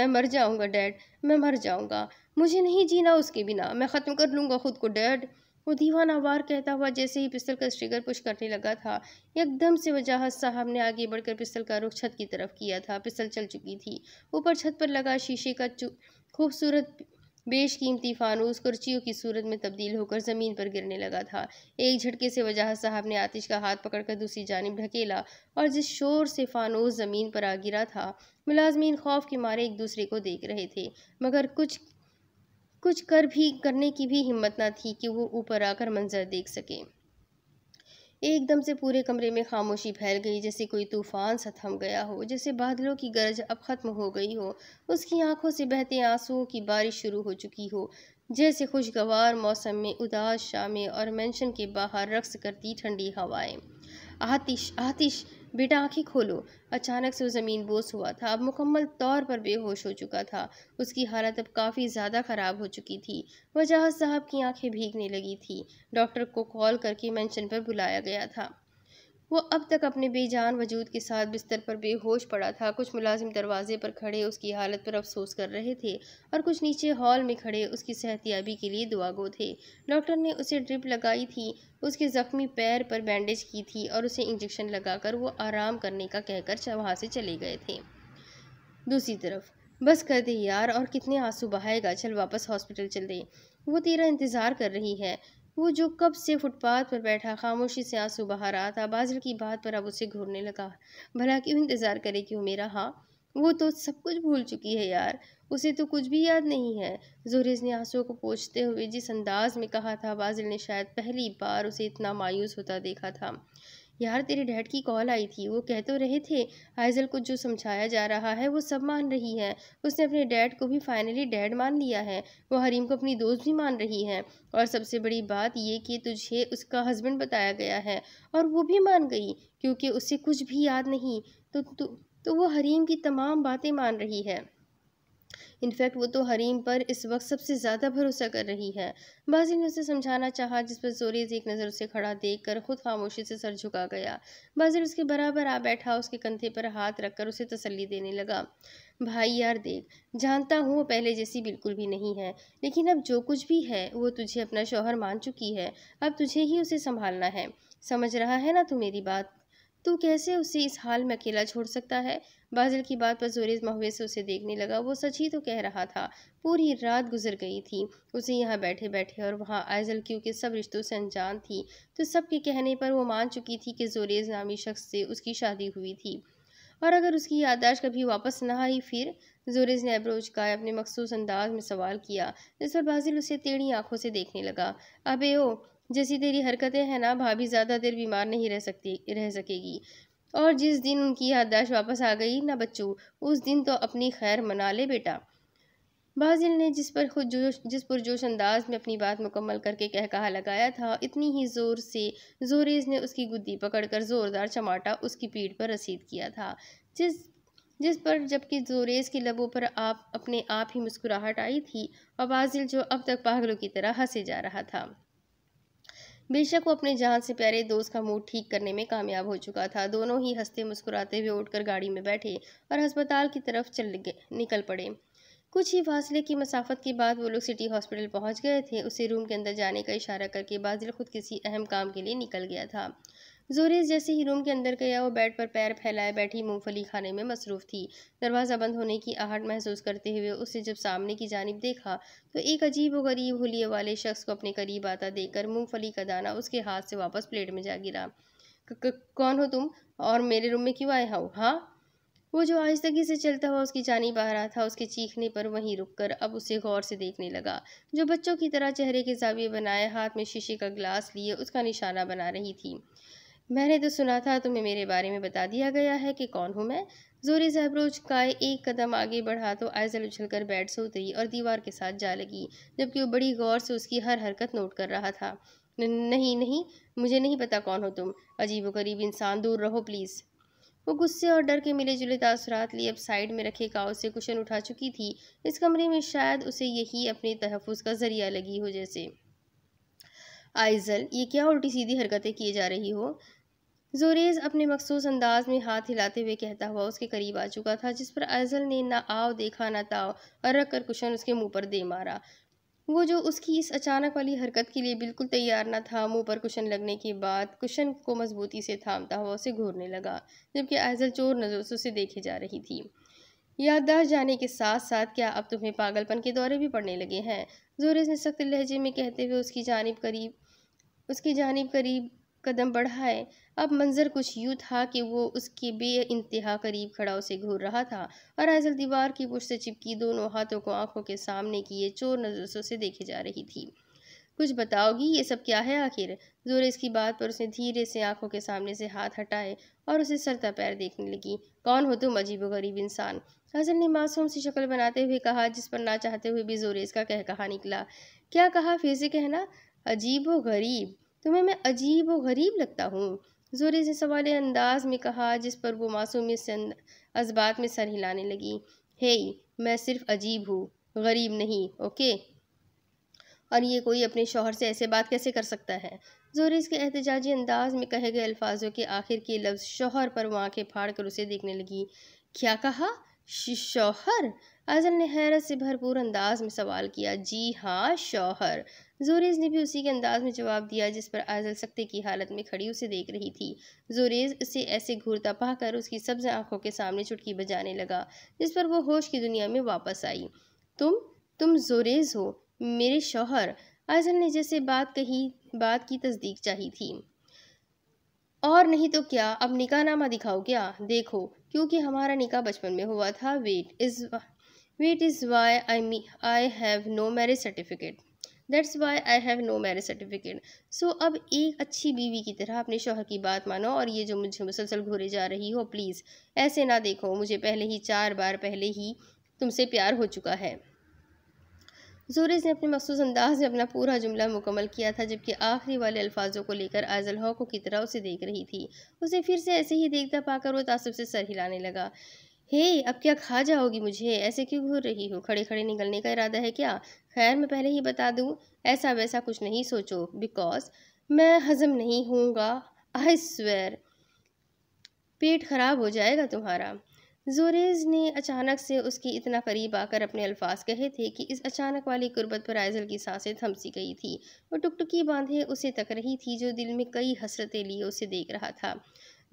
मैं मर जाऊँगा डैड मैं मर जाऊँगा मुझे नहीं जीना उसके बिना मैं ख़त्म कर लूँगा ख़ुद को डैड वो वार कहता हुआ जैसे ही पिस्तल का स्ट्रिगर पुश करने लगा था एकदम से वजाहत साहब ने आगे बढ़कर पिस्तल का रुख छत की तरफ किया था पिस्तल चल चुकी थी ऊपर छत पर लगा शीशे का खूबसूरत बेशकीमती फानूस कुर्चियों की सूरत में तब्दील होकर ज़मीन पर गिरने लगा था एक झटके से वजाहत साहब ने आतिश का हाथ पकड़कर दूसरी जानब ढकेला और जिस शोर से फानूस ज़मीन पर आ गिरा था मुलाजमीन खौफ के मारे एक दूसरे को देख रहे थे मगर कुछ कुछ कर भी करने की भी हिम्मत ना थी कि वो ऊपर आकर मंजर देख सके एकदम से पूरे कमरे में खामोशी फैल गई जैसे कोई तूफान सा थम गया हो जैसे बादलों की गरज अब ख़त्म हो गई हो उसकी आंखों से बहते आंसुओं की बारिश शुरू हो चुकी हो जैसे खुशगवार मौसम में उदास शामें और मेंशन के बाहर रक्स करती ठंडी हवाएं आतिश आतिश बेटा आंखें खोलो अचानक से वो ज़मीन बोस हुआ था अब मुकम्मल तौर पर बेहोश हो चुका था उसकी हालत अब काफ़ी ज़्यादा ख़राब हो चुकी थी वजह साहब की आंखें भीगने लगी थी डॉक्टर को कॉल करके मैंशन पर बुलाया गया था वो अब तक अपने बेजान वजूद के साथ बिस्तर पर बेहोश पड़ा था कुछ मुलाजिम दरवाजे पर खड़े उसकी हालत पर अफसोस कर रहे थे और कुछ नीचे हॉल में खड़े उसकी सेहतियाबी के लिए दुआगो थे डॉक्टर ने उसे ड्रिप लगाई थी उसके ज़ख्मी पैर पर बैंडेज की थी और उसे इंजेक्शन लगाकर वो आराम करने का कहकर वहाँ से चले गए थे दूसरी तरफ बस कर दे यार और कितने आंसू बहाएगा चल वापस हॉस्पिटल चल दे वो तेरा इंतज़ार कर रही है वो जो कब से फुटपाथ पर बैठा खामोशी से आंसू बहा रहा था बाजल की बात पर अब उसे घूरने लगा भला क्यों इंतज़ार करे क्यों मेरा हाँ वो तो सब कुछ भूल चुकी है यार उसे तो कुछ भी याद नहीं है जोरेज ने आंसू को पोछते हुए जिस अंदाज में कहा था बाजिल ने शायद पहली बार उसे इतना मायूस होता देखा था यार तेरे डैड की कॉल आई थी वो कह तो रहे थे आइजल को जो समझाया जा रहा है वो सब मान रही है उसने अपने डैड को भी फाइनली डैड मान लिया है वो हरीम को अपनी दोस्त भी मान रही है और सबसे बड़ी बात ये कि तुझे उसका हस्बैंड बताया गया है और वो भी मान गई क्योंकि उससे कुछ भी याद नहीं तो, तो, तो वो हरीम की तमाम बातें मान रही है इनफैक्ट वो तो हरीम पर इस वक्त सबसे ज़्यादा भरोसा कर रही है बाजी ने उसे समझाना चाहा जिस पर जोरेज एक नज़र उसे खड़ा देख कर खुद खामोशी से सर झुका गया बाजी उसके बराबर आ बैठा उसके कंधे पर हाथ रखकर उसे तसल्ली देने लगा भाई यार देख जानता हूँ पहले जैसी बिल्कुल भी नहीं है लेकिन अब जो कुछ भी है वो तुझे अपना शौहर मान चुकी है अब तुझे ही उसे संभालना है समझ रहा है ना तू मेरी बात तो कैसे उसे इस हाल में अकेला छोड़ सकता है बादल की बात पर जोरेज महवे से उसे देखने लगा वो सच ही तो कह रहा था पूरी रात गुजर गई थी उसे यहाँ बैठे बैठे और वहाँ आयजल क्यू के सब रिश्तों से अनजान थी तो सबके कहने पर वो मान चुकी थी कि जोरेज नामी शख्स से उसकी शादी हुई थी और अगर उसकी याददाश्त कभी वापस न आई फिर जोरेज ने एब्रो का अपने मखसूस अंदाज में सवाल किया जिस पर बाजिल उसे टेढ़ी आंखों से देखने लगा अबे ओ जैसी तेरी हरकतें हैं ना भाभी ज़्यादा देर बीमार नहीं रह सकती रह सकेगी और जिस दिन उनकी याददाश्त वापस आ गई ना बच्चों उस दिन तो अपनी खैर मना ले बेटा बाजिल ने जिस पर खुद जोश जिस पुरजोश अंदाज में अपनी बात मुकम्मल करके कह कहा लगाया था इतनी ही ज़ोर से जोरेज ने उसकी गुद्दी पकड़कर ज़ोरदार चमाटा उसकी पीठ पर रसीद किया था जिस जिस पर जबकि जोरेज के लबों पर आप अपने आप ही मुस्कुराहट आई थी और बाजिल जो अब तक पागलों की तरह हंसे जा रहा था बेशक वो अपने जहाँ से प्यारे दोस्त का मूड ठीक करने में कामयाब हो चुका था दोनों ही हंसते मुस्कुराते हुए उठकर गाड़ी में बैठे और अस्पताल की तरफ चल निकल पड़े कुछ ही फासले की मसाफत के बाद वो लोग सिटी हॉस्पिटल पहुंच गए थे उसे रूम के अंदर जाने का इशारा करके बाजिल खुद किसी अहम काम के लिए निकल गया था जोरेस जैसे ही रूम के अंदर गया वो बेड पर पैर फैलाए बैठी मूंगफली खाने में मसरूफ़ थी दरवाज़ा बंद होने की आहट महसूस करते हुए उसे जब सामने की जानब देखा तो एक अजीब व गरीब हुलिये वाले शख्स को अपने करीब आता देखकर मूंगफली का दाना उसके हाथ से वापस प्लेट में जा गिरा कौन हो तुम और मेरे रूम में क्यों आए हो हाँ वो जो आज तक से चलता हुआ उसकी जानी आ रहा था उसके चीखने पर वहीं रुककर अब उसे गौर से देखने लगा जो बच्चों की तरह चेहरे के जाविये बनाए हाथ में शीशे का ग्लास लिए उसका निशाना बना रही थी मैंने तो सुना था तुम्हें मेरे बारे में बता दिया गया है कि कौन हूँ मैं जोरी से का एक कदम आगे बढ़ा तो आयजल उछल कर बैठ से उतरी और दीवार के साथ जा लगी जबकि वो बड़ी गौर से उसकी हर हरकत नोट कर रहा था नहीं नहीं मुझे नहीं पता कौन हो तुम अजीब गरीब इंसान दूर रहो प्लीज़ वो गुस्से और डर के मिले जुले तासरात लिए अब साइड में रखे काव से कुशन उठा चुकी थी इस कमरे में शायद उसे यही अपने तहफ़ का ज़रिया लगी हो जैसे आइजल ये क्या उल्टी सीधी हरकतें किए जा रही हो जोरेज अपने मखसूस अंदाज में हाथ हिलाते हुए कहता हुआ उसके करीब आ चुका था जिस पर अजल ने ना आओ देखा ना ताओ और रख कर कुशन उसके मुंह पर दे मारा वो जो उसकी इस अचानक वाली हरकत के लिए बिल्कुल तैयार ना था मुंह पर कुशन लगने के बाद कुशन को मजबूती से थामता हुआ उसे घूरने लगा जबकि आजल चोर नज़र से उसे देखी जा रही थी याददाश्त जाने के साथ साथ क्या अब तुम्हें पागलपन के दौरे भी पड़ने लगे हैं जोरेज ने सख्त लहजे में कहते हुए उसकी जानब करीब उसकी जानब करीब कदम बढ़ाए अब मंज़र कुछ यूँ था कि वो उसके बे इंतहा करीब खड़ा उसे घूर रहा था और आजल दीवार की पुष्ट से चिपकी दोनों हाथों को आंखों के सामने किए चोर नजर से देखी जा रही थी कुछ बताओगी ये सब क्या है आखिर जोर इसकी बात पर उसने धीरे से आंखों के सामने से हाथ हटाए और उसे सरता पैर देखने लगी कौन हो तुम अजीब गरीब इंसान हजल ने मासूम सी शक्ल बनाते हुए कहा जिस पर ना चाहते हुए भी जोरेज़ का कह कहा निकला क्या कहा फिर से कहना अजीब व गरीब तुम्हें मैं अजीब व गरीब लगता हूँ जोरे से सवाल अंदाज में कहा जिस पर वो मासूमी से अं-, अजबात में सर हिलाने लगी हे मैं सिर्फ अजीब हूँ गरीब नहीं ओके और ये कोई अपने शोहर से ऐसे बात कैसे कर सकता है जोरीज के एहतजाजी अंदाज में कहे गए अल्फाजों के आखिर के लफ्ज़ शोहर पर वहाँ के फाड़ कर उसे देखने लगी क्या कहा शोहर अजल ने हैरत से भरपूर अंदाज में सवाल किया जी हाँ शोहर जोरेज ने भी उसी के अंदाज में जवाब दिया जिस पर आजल सख्ते की हालत में खड़ी उसे देख रही थी जोरेज उसे ऐसे घूरता पाकर उसकी सब्ज आंखों के सामने चुटकी बजाने लगा जिस पर वो होश की दुनिया में वापस आई तुम तुम जोरेज हो मेरे शौहर आजल ने जैसे बात कही बात की तस्दीक चाहिए थी और नहीं तो क्या अब निका नामा दिखाओ क्या देखो क्योंकि हमारा निका बचपन में हुआ था wait is wait is why I me I have no marriage certificate that's why I have no marriage certificate so अब एक अच्छी बीवी की तरह अपने शोहर की बात मानो और ये जो मुझे मुसलसल घोरे जा रही हो प्लीज़ ऐसे ना देखो मुझे पहले ही चार बार पहले ही तुमसे प्यार हो चुका है जोरेज ने अपने मखसूस अंदाज में अपना पूरा जुमला मुकम्मल किया था जबकि आखिरी वाले अल्फाजों को लेकर आजल हॉको की तरह उसे देख रही थी उसे फिर से ऐसे ही देखता पाकर वो तासब से सर हिलाने लगा हे अब क्या खा जाओगी मुझे ऐसे क्यों घूर रही हो खड़े खड़े निकलने का इरादा है क्या खैर मैं पहले ही बता दूँ ऐसा वैसा कुछ नहीं सोचो बिकॉज मैं हजम नहीं होऊंगा आई स्वेर पेट ख़राब हो जाएगा तुम्हारा जोरेज ने अचानक से उसकी इतना करीब आकर अपने अल्फाज कहे थे कि इस अचानक वाली कुर्बत पर आयजल की सांसें थमसी गई थी वो टुकटुकी बांधे उसे तक रही थी जो दिल में कई हसरतें लिए उसे देख रहा था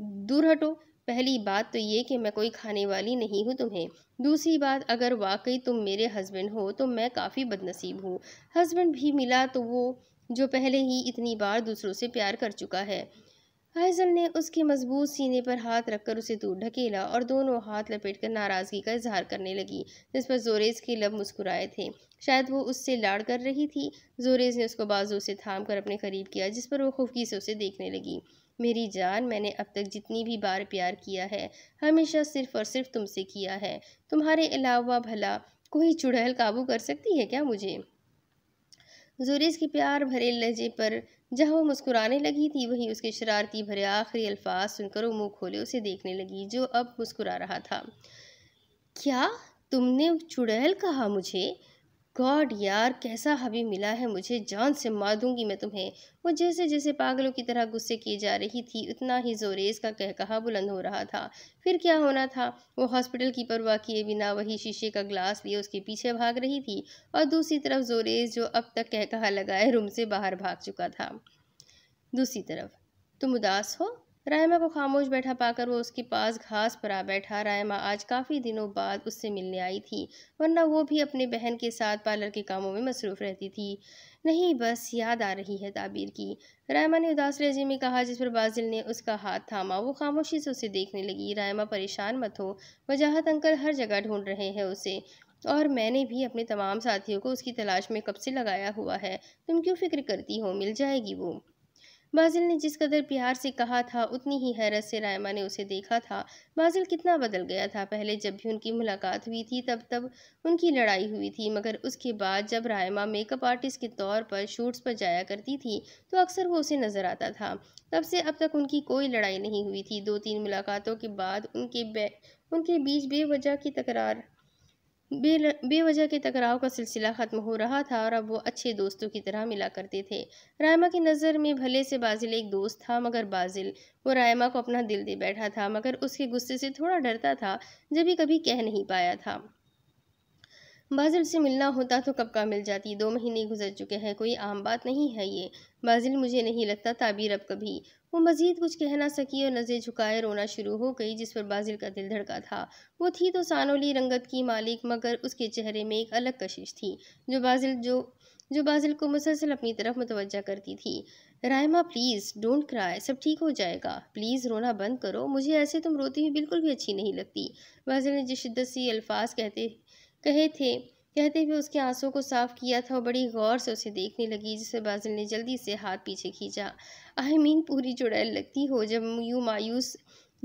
दूर हटो पहली बात तो ये कि मैं कोई खाने वाली नहीं हूँ तुम्हें दूसरी बात अगर वाकई तुम मेरे हस्बैंड हो तो मैं काफ़ी बदनसीब हूँ हस्बैंड भी मिला तो वो जो पहले ही इतनी बार दूसरों से प्यार कर चुका है फैजल ने उसके मजबूत सीने पर हाथ रखकर उसे दूर ढकेला और दोनों हाथ लपेटकर नाराज़गी का इजहार करने लगी जिस पर जोरेज के लब मुस्कुराए थे शायद वो उससे लाड़ कर रही थी जोरेज ने उसको बाजू से थाम कर अपने करीब किया जिस पर वो खुफकी से उसे देखने लगी मेरी जान मैंने अब तक जितनी भी बार प्यार किया है हमेशा सिर्फ और सिर्फ तुमसे किया है तुम्हारे अलावा भला कोई चुड़ैल काबू कर सकती है क्या मुझे जोरेस के प्यार भरे लहजे पर जहाँ वो मुस्कुराने लगी थी वहीं उसके शरारती भरे आखिरी अल्फाज सुनकर वो मुँह खोले उसे देखने लगी जो अब मुस्कुरा रहा था क्या तुमने चुड़ैल कहा मुझे गॉड यार कैसा हबी मिला है मुझे जान से मार दूंगी मैं तुम्हें वो जैसे जैसे पागलों की तरह गुस्से की जा रही थी उतना ही जोरेज का कह कहा बुलंद हो रहा था फिर क्या होना था वो हॉस्पिटल की परवाह किए बिना वही शीशे का ग्लास लिए उसके पीछे भाग रही थी और दूसरी तरफ जोरेज जो अब तक कह कहा लगाए रूम से बाहर भाग चुका था दूसरी तरफ तुम उदास हो रायमा को खामोश बैठा पाकर वो उसके पास घास पर आ बैठा रायमा आज काफ़ी दिनों बाद उससे मिलने आई थी वरना वो भी अपने बहन के साथ पार्लर के कामों में मसरूफ़ रहती थी नहीं बस याद आ रही है ताबीर की रायमा ने उदास रेजी में कहा जिस पर बाजिल ने उसका हाथ थामा वो खामोशी से उसे देखने लगी रायमा परेशान मत हो वजाहत अंकल हर जगह ढूंढ रहे हैं उसे और मैंने भी अपने तमाम साथियों को उसकी तलाश में कब से लगाया हुआ है तुम क्यों फिक्र करती हो मिल जाएगी वो बाजिल ने जिस कदर प्यार से कहा था उतनी ही हैरत से रायमा ने उसे देखा था बाजिल कितना बदल गया था पहले जब भी उनकी मुलाकात हुई थी तब तब उनकी लड़ाई हुई थी मगर उसके बाद जब रायमा मेकअप आर्टिस्ट के तौर पर शूट्स पर जाया करती थी तो अक्सर वो उसे नज़र आता था तब से अब तक उनकी कोई लड़ाई नहीं हुई थी दो तीन मुलाकातों के बाद उनके उनके बीच बेवजह की तकरार बे बेवजह के टकराव का सिलसिला ख़त्म हो रहा था और अब वो अच्छे दोस्तों की तरह मिला करते थे रायमा की नज़र में भले से बाजिल एक दोस्त था मगर बाजिल वो रायमा को अपना दिल दे बैठा था मगर उसके गुस्से से थोड़ा डरता था जब भी कभी कह नहीं पाया था बाजिल से मिलना होता तो कब का मिल जाती दो महीने गुजर चुके हैं कोई आम बात नहीं है ये बाजिल मुझे नहीं लगता ताबीर अब कभी वो मजीद कुछ कह ना सकी और नज़र झुकाए रोना शुरू हो गई जिस पर बाजिल का दिल धड़का था वो थी तो सानोली रंगत की मालिक मगर उसके चेहरे में एक अलग कशिश थी जो बाजिल जो जो बाजिल को मुसलसल अपनी तरफ मुतवजह करती थी रायमा प्लीज़ डोंट क्राई सब ठीक हो जाएगा प्लीज़ रोना बंद करो मुझे ऐसे तुम रोती हुई बिल्कुल भी अच्छी नहीं लगती बाजिल ने जिस शिद्दत से अल्फाज कहते कहे थे कहते हुए उसके आंसुओं को साफ किया था और बड़ी गौर से उसे देखने लगी जिसे बाजिल ने जल्दी से हाथ पीछे खींचा आई मीन पूरी चुड़ैल लगती हो जब यूँ मायूस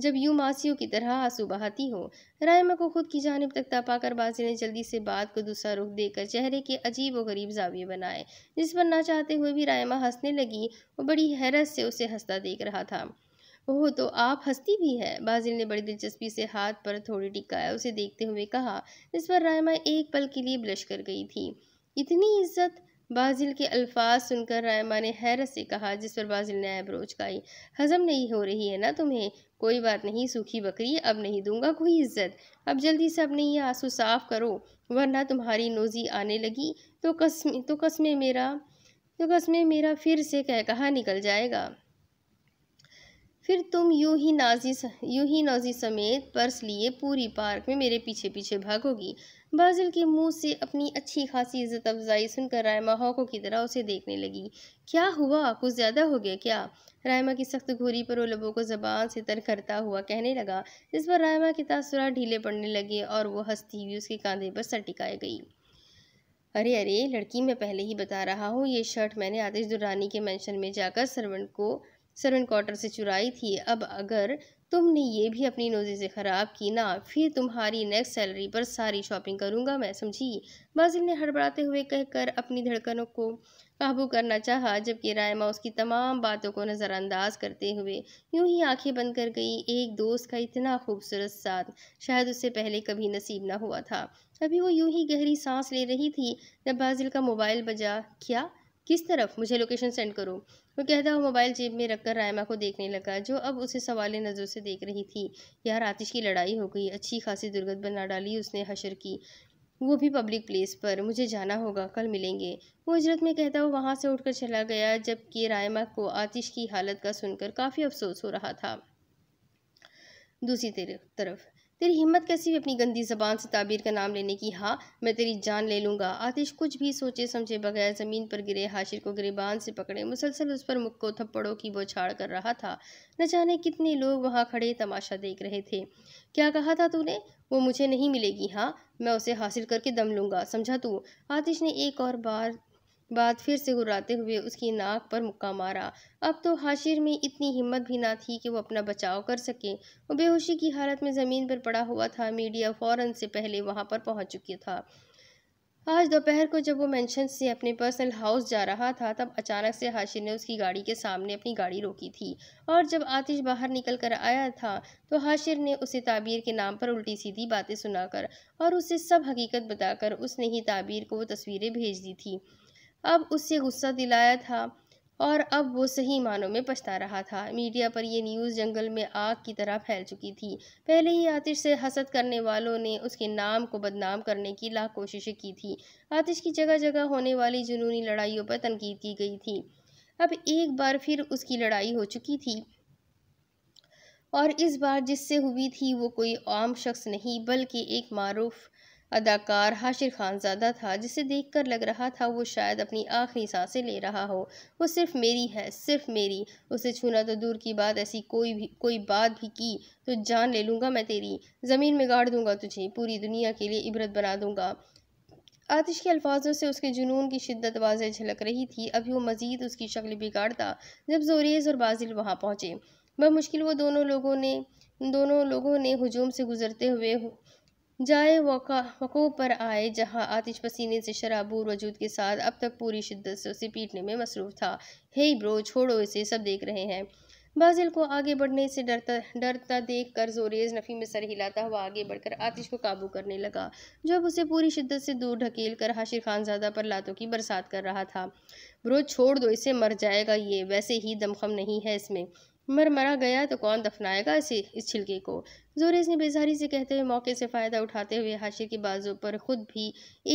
जब यूँ मासीियों की तरह आंसू बहाती हो रायमा को खुद की जानब तक तपाकर बाजी ने जल्दी से बात को दूसरा रुख देकर चेहरे के अजीब व गरीब जाविये बनाए जिस पर ना चाहते हुए भी रायमा हंसने लगी और बड़ी हैरत से उसे हंसता देख रहा था ओह तो आप हंसती भी है बाजिल ने बड़ी दिलचस्पी से हाथ पर थोड़ी टिकाया उसे देखते हुए कहा इस पर रायमा एक पल के लिए ब्लश कर गई थी इतनी इज्जत बाजिल के अल्फाज सुनकर रायमा ने हैरत से कहा जिस पर बाजिल ने अब्रोच उचकाई हजम नहीं हो रही है ना तुम्हें कोई बात नहीं सूखी बकरी अब नहीं दूंगा कोई इज्जत अब जल्दी से अपने ये आंसू साफ करो वरना तुम्हारी नोजी आने लगी तो कसम तो कसमें मेरा तो कसमें मेरा फिर से कह कहा निकल जाएगा फिर तुम यूं ही नाजी यूं ही नाजी समेत पर्स लिए पूरी पार्क में मेरे पीछे पीछे भागोगी बाजिल के मुंह से अपनी अच्छी खासी इज्जत अफजाई सुनकर रायमा हौकों की तरह उसे देखने लगी क्या हुआ कुछ ज़्यादा हो गया क्या रायमा की सख्त घोरी पर वो लबों को ज़बान से तर करता हुआ कहने लगा इस पर रायमा के तासरा ढीले पड़ने लगे और वो हंसती हुई उसके कांधे पर सर टिकाई गई अरे अरे लड़की मैं पहले ही बता रहा हूँ ये शर्ट मैंने आतिश दुरानी के मेंशन में जाकर सर्वेंट को सर्वेंट क्वार्टर से चुराई थी अब अगर तुमने ये भी अपनी नोजी से ख़राब की ना फिर तुम्हारी नेक्स्ट सैलरी पर सारी शॉपिंग करूँगा मैं समझी बाजिल ने हड़बड़ाते हुए कहकर अपनी धड़कनों को काबू करना चाहा जबकि रायमा उसकी तमाम बातों को नज़रअंदाज करते हुए यूं ही आंखें बंद कर गई एक दोस्त का इतना खूबसूरत साथ शायद उससे पहले कभी नसीब ना हुआ था अभी वो यूं ही गहरी सांस ले रही थी जब बाजिल का मोबाइल बजा क्या किस तरफ मुझे लोकेशन सेंड करो वो कहता हुआ मोबाइल जेब में रखकर रायमा को देखने लगा जो अब उसे सवाल नज़रों से देख रही थी यार आतिश की लड़ाई हो गई अच्छी खासी दुर्गत बना डाली उसने हशर की वो भी पब्लिक प्लेस पर मुझे जाना होगा कल मिलेंगे वो हजरत में कहता हुआ वहाँ से उठकर चला गया जबकि रायमा को आतिश की हालत का सुनकर काफ़ी अफसोस हो रहा था दूसरी तरफ तेरी हिम्मत कैसी हुई अपनी गंदी जबान से ताबीर का नाम लेने की हाँ मैं तेरी जान ले लूँगा आतिश कुछ भी सोचे समझे बगैर ज़मीन पर गिरे हाशिर को गिरेबान से पकड़े मुसलसल उस पर मुक्को थप्पड़ों की बौछाड़ कर रहा था न जाने कितने लोग वहाँ खड़े तमाशा देख रहे थे क्या कहा था तूने वो मुझे नहीं मिलेगी हाँ मैं उसे हासिल करके दम लूँगा समझा तू आतिश ने एक और बार बाद फिर से गुर्राते हुए उसकी नाक पर मुक्का मारा अब तो हाशिर में इतनी हिम्मत भी ना थी कि वो अपना बचाव कर सके वो बेहोशी की हालत में ज़मीन पर पड़ा हुआ था मीडिया फ़ौरन से पहले वहाँ पर पहुँच चुकी था आज दोपहर को जब वो मैंशन से अपने पर्सनल हाउस जा रहा था तब अचानक से हाशिर ने उसकी गाड़ी के सामने अपनी गाड़ी रोकी थी और जब आतिश बाहर निकल कर आया था तो हाशिर ने उसे ताबीर के नाम पर उल्टी सीधी बातें सुनाकर और उसे सब हकीकत बताकर उसने ही ताबीर को वो तस्वीरें भेज दी थी अब उससे गुस्सा दिलाया था और अब वो सही मानों में पछता रहा था मीडिया पर यह न्यूज़ जंगल में आग की तरह फैल चुकी थी पहले ही आतिश से हसद करने वालों ने उसके नाम को बदनाम करने की लाख कोशिशें की थी आतिश की जगह जगह होने वाली जुनूनी लड़ाइयों पर तनकीद की गई थी अब एक बार फिर उसकी लड़ाई हो चुकी थी और इस बार जिससे हुई थी वो कोई आम शख्स नहीं बल्कि एक मारूफ़ अदाकार हाशिर खान ज़्यादा था जिसे देखकर लग रहा था वो शायद अपनी आखिरी सांसें ले रहा हो वो सिर्फ मेरी है सिर्फ मेरी उसे छूना तो दूर की बात ऐसी कोई भी कोई बात भी की तो जान ले लूँगा मैं तेरी ज़मीन में गाड़ दूँगा तुझे पूरी दुनिया के लिए इबरत बना दूँगा आतिश के अल्फाजों से उसके जुनून की शिद्दत वाजें झलक रही थी अभी वो मज़ीद उसकी शक्ल बिगाड़ता जब जोरेज़ और बाजिल वहाँ पहुँचे बमुश्किल वो दोनों लोगों ने दोनों लोगों ने हजूम से गुजरते हुए जाए वका पर आए जहां आतिश पसीने से शराबूर वजूद के साथ अब तक पूरी शिद्दत से उसे पीटने में मसरूफ़ था हे ब्रो छोड़ो इसे सब देख रहे हैं बाजिल को आगे बढ़ने से डरता डरता देख कर जोरेज नफ़ी में सर हिलाता हुआ आगे बढ़कर आतिश को काबू करने लगा जब उसे पूरी शिद्दत से दूर ढकेल कर हाशिर खानजादा पर लातों की बरसात कर रहा था ब्रो छोड़ दो इसे मर जाएगा ये वैसे ही दमखम नहीं है इसमें मर मरा गया तो कौन दफनाएगा इसे इस छिलके को जोरेस ने बेजारी से कहते हुए मौके से फ़ायदा उठाते हुए हाशिर की बाजू पर खुद भी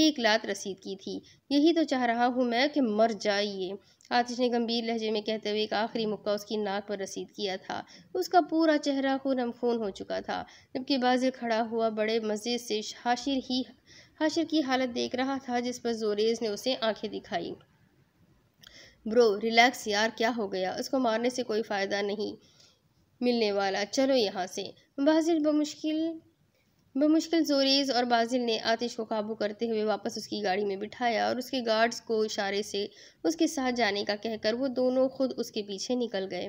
एक लात रसीद की थी यही तो चाह रहा हूँ मैं कि मर जाइए आतिश ने गंभीर लहजे में कहते हुए एक आखिरी मुक्का उसकी नाक पर रसीद किया था उसका पूरा चेहरा खूनम खून हो चुका था जबकि बाजिर खड़ा हुआ बड़े मज़े से हाशिर ही हाशिर की हालत देख रहा था जिस पर जोरेज ने उसे आँखें दिखाई ब्रो रिलैक्स यार क्या हो गया उसको मारने से कोई फ़ायदा नहीं मिलने वाला चलो यहाँ से बाजिल बमुश्किल बमुश्किल जोरेज और बाजिल ने आतिश को काबू करते हुए वापस उसकी गाड़ी में बिठाया और उसके गार्ड्स को इशारे से उसके साथ जाने का कहकर वो दोनों खुद उसके पीछे निकल गए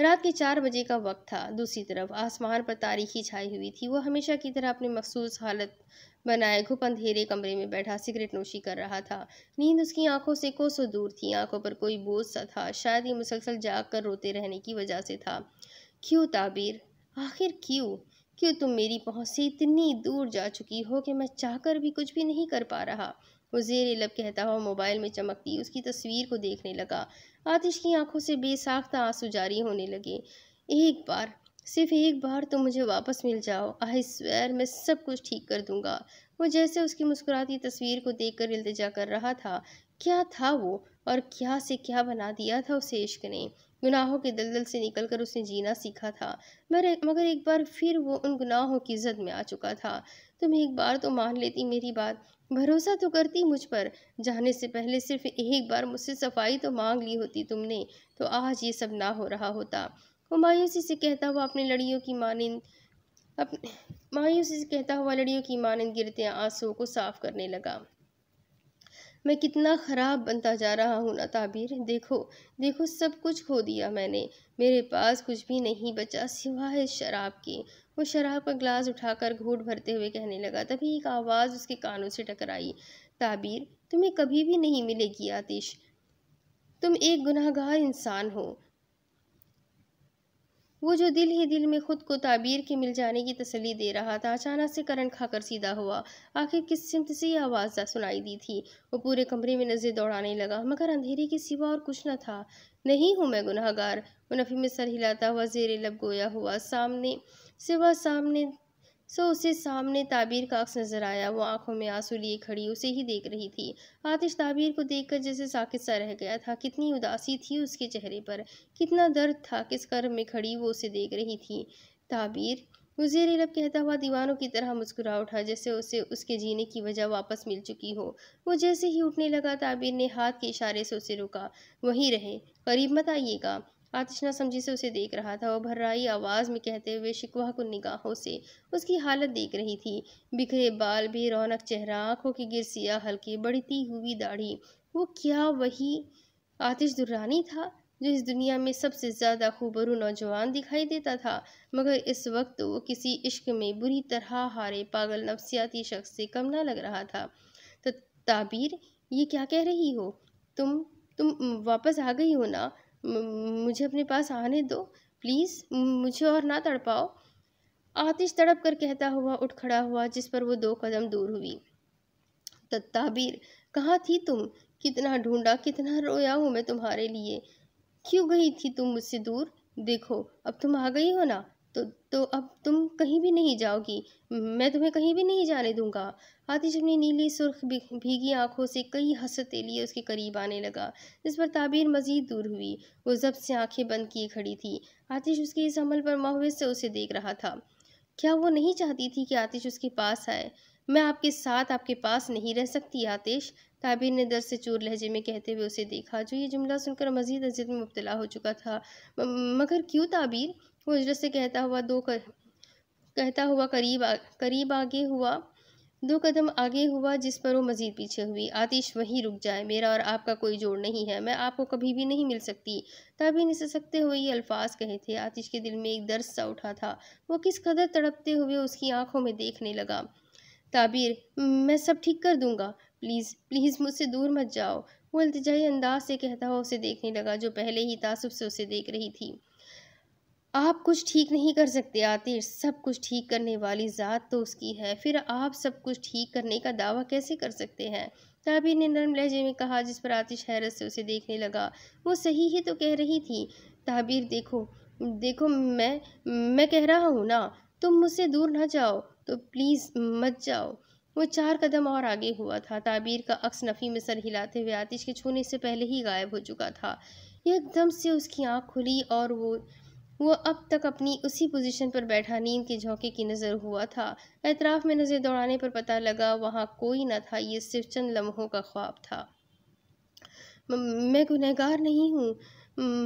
रात के चार बजे का वक्त था दूसरी तरफ आसमान पर तारीखी छाई हुई थी वो हमेशा की तरह अपनी मखसूस हालत बनाए घुप अंधेरे कमरे में बैठा सिगरेट नोशी कर रहा था नींद उसकी आंखों से कोसों दूर थी आंखों पर कोई बोझ सा था शायद ये मुसलसल जाग कर रोते रहने की वजह से था क्यों ताबीर आखिर क्यों क्यों तुम मेरी पहुँच से इतनी दूर जा चुकी हो कि मैं चाहकर भी कुछ भी नहीं कर पा रहा वो जेर लब कहता हुआ मोबाइल में चमकती उसकी तस्वीर को देखने लगा आतिश की आंखों से बेसाख्ता आंसू जारी होने लगे एक बार सिर्फ एक बार तो मुझे वापस मिल जाओ आई स्वेर मैं सब कुछ ठीक कर दूंगा वो जैसे उसकी मुस्कुराती तस्वीर को देखकर इल्तिजा कर रहा था क्या था वो और क्या से क्या बना दिया था उसे इश्क ने गुनाहों के दलदल से निकलकर उसने जीना सीखा था मगर मगर एक बार फिर वो उन गुनाहों की जद में आ चुका था तुम एक बार तो मान लेती मेरी बात भरोसा तो करती मुझ पर जाने से पहले सिर्फ एक बार मुझसे सफाई तो मांग ली होती तुमने तो आज ये सब ना हो रहा होता वो मायूसी से कहता हुआ अपने लड़ियों की मानंद अपने मायूसी से कहता हुआ लड़ियों की मानंद गिरते आंसुओं को साफ करने लगा मैं कितना ख़राब बनता जा रहा हूँ ना ताबीर देखो देखो सब कुछ खो दिया मैंने मेरे पास कुछ भी नहीं बचा सिवाय शराब के वो शराब का ग्लास उठाकर घूट भरते हुए कहने लगा तभी एक आवाज़ उसके कानों से टकराई ताबीर तुम्हें कभी भी नहीं मिलेगी आतिश तुम एक गुनाहगार इंसान हो वो जो दिल ही दिल में खुद को ताबीर के मिल जाने की तसली दे रहा था अचानक से करण खाकर सीधा हुआ आखिर किस सिमत से यह आवाज़ सुनाई दी थी वो पूरे कमरे में नज़र दौड़ाने लगा मगर अंधेरे के सिवा और कुछ न था नहीं हूँ मैं गुनाहगार वो नफ़ी में सर हिलाता हुआ जेर लब गोया हुआ सामने सिवा सामने सो उसे सामने ताबीर का अक्स नजर आया वो आंखों में आंसू लिए खड़ी उसे ही देख रही थी आतिश ताबीर को देखकर जैसे साकित सा रह गया था कितनी उदासी थी उसके चेहरे पर कितना दर्द था किस कर्म में खड़ी वो उसे देख रही थी ताबीर वजीर लब कहता हुआ दीवानों की तरह मुस्कुरा उठा जैसे उसे उसके जीने की वजह वापस मिल चुकी हो वो जैसे ही उठने लगा ताबीर ने हाथ के इशारे से उसे रोका वहीं रहे करीब मत आइएगा आतिश ना समझी से उसे देख रहा था और भर्राई आवाज़ में कहते हुए शिकवा को निगाहों से उसकी हालत देख रही थी बिखरे बाल भी रौनक चेहरा आँखों की गिरसिया हल्की बढ़ती हुई दाढ़ी वो क्या वही आतिश दुर्रानी था जो इस दुनिया में सबसे ज़्यादा खूबरू नौजवान दिखाई देता था मगर इस वक्त वो किसी इश्क में बुरी तरह हारे पागल नफसियाती शख्स से कम ना लग रहा था तो ताबीर ये क्या कह रही हो तुम तुम वापस आ गई हो ना मुझे अपने पास आने दो प्लीज़ मुझे और ना तड़पाओ आतिश तड़प कर कहता हुआ उठ खड़ा हुआ जिस पर वो दो कदम दूर हुई तत्ताबीर कहाँ थी तुम कितना ढूंढा कितना रोया हूँ मैं तुम्हारे लिए क्यों गई थी तुम मुझसे दूर देखो अब तुम आ गई हो ना तो अब तुम कहीं भी नहीं जाओगी मैं तुम्हें कहीं भी नहीं जाने दूंगा आतिश अपनी नीली सुर्ख भीगी आंखों से कई हंसते लिए उसके करीब आने लगा इस पर ताबीर मजीद दूर हुई वो जब से आंखें बंद किए खड़ी थी आतिश उसके इस अमल पर मुहविस से उसे देख रहा था क्या वो नहीं चाहती थी कि आतिश उसके पास आए मैं आपके साथ आपके पास नहीं रह सकती आतिश ताबिर ने दर से चूर लहजे में कहते हुए उसे देखा जो ये जुमला सुनकर मजीद अजियत में मुबतला हो चुका था मगर क्यों ताबीर वो हजरत से कहता हुआ दो कर कहता हुआ करीब आ, करीब आगे हुआ दो कदम आगे हुआ जिस पर वो मज़ीद पीछे हुई आतिश वहीं रुक जाए मेरा और आपका कोई जोड़ नहीं है मैं आपको कभी भी नहीं मिल सकती तभी नहीं सकते हुए ये अल्फाज कहे थे आतिश के दिल में एक दर्द सा उठा था वो किस कदर तड़पते हुए उसकी आंखों में देखने लगा ताबीर मैं सब ठीक कर दूंगा प्लीज़ प्लीज़ मुझसे दूर मत जाओ वो अल्तजाई अंदाज से कहता हुआ उसे देखने लगा जो पहले ही तासुब से उसे देख रही थी आप कुछ ठीक नहीं कर सकते आतिर सब कुछ ठीक करने वाली ज़ात तो उसकी है फिर आप सब कुछ ठीक करने का दावा कैसे कर सकते हैं ताबिर ने नरम लहजे में कहा जिस पर आतिश हैरत से उसे देखने लगा वो सही ही तो कह रही थी ताबीर देखो देखो मैं मैं कह रहा हूँ ना तुम मुझसे दूर ना जाओ तो प्लीज़ मत जाओ वो चार कदम और आगे हुआ था ताबीर का अक्स नफ़ी में सर हिलाते हुए आतिश के छूने से पहले ही गायब हो चुका था एकदम से उसकी आँख खुली और वो वो अब तक अपनी उसी पोजीशन पर बैठा नींद के झोंके की नज़र हुआ था एतराफ़ में नज़र दौड़ाने पर पता लगा वहाँ कोई न था ये सिर्फ चंद लम्हों का ख्वाब था मैं गुनहगार नहीं हूँ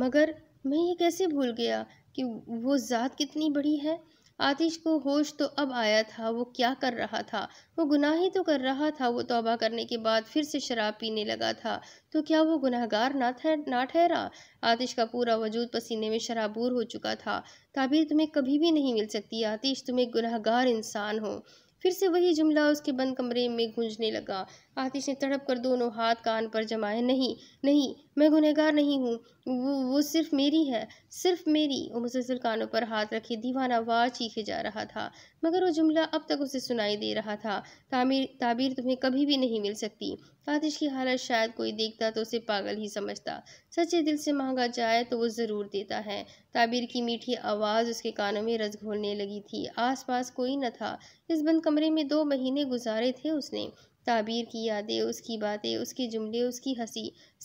मगर मैं ये कैसे भूल गया कि वो ज़ात कितनी बड़ी है आतिश को होश तो अब आया था वो क्या कर रहा था वो गुनाह ही तो कर रहा था वो तोबा करने के बाद फिर से शराब पीने लगा था तो क्या वो गुनाहगार ना ना ठहरा आतिश का पूरा वजूद पसीने में शराबूर हो चुका था ताबीर तुम्हें कभी भी नहीं मिल सकती आतिश तुम एक गुनाहगार इंसान हो फिर से वही जुमला उसके बंद कमरे में गूंजने लगा आतिश ने तड़प कर दोनों हाथ कान पर जमाए नहीं नहीं मैं गुनहगार नहीं हूँ वो वो सिर्फ मेरी है सिर्फ मेरी वो मुसलसल कानों पर हाथ रखे दीवाना वार चीखे जा रहा था मगर वो जुमला अब तक उसे सुनाई दे रहा था तामीर ताबीर तुम्हें कभी भी नहीं मिल सकती आतिश की हालत शायद कोई देखता तो उसे पागल ही समझता सच्चे दिल से मांगा जाए तो वो ज़रूर देता है ताबीर की मीठी आवाज़ उसके कानों में रस घोलने लगी थी आसपास कोई न था इस बंद कमरे में दो महीने गुजारे थे उसने ताबीर की यादें उसकी बातें उसके जुमले उसकी हंसी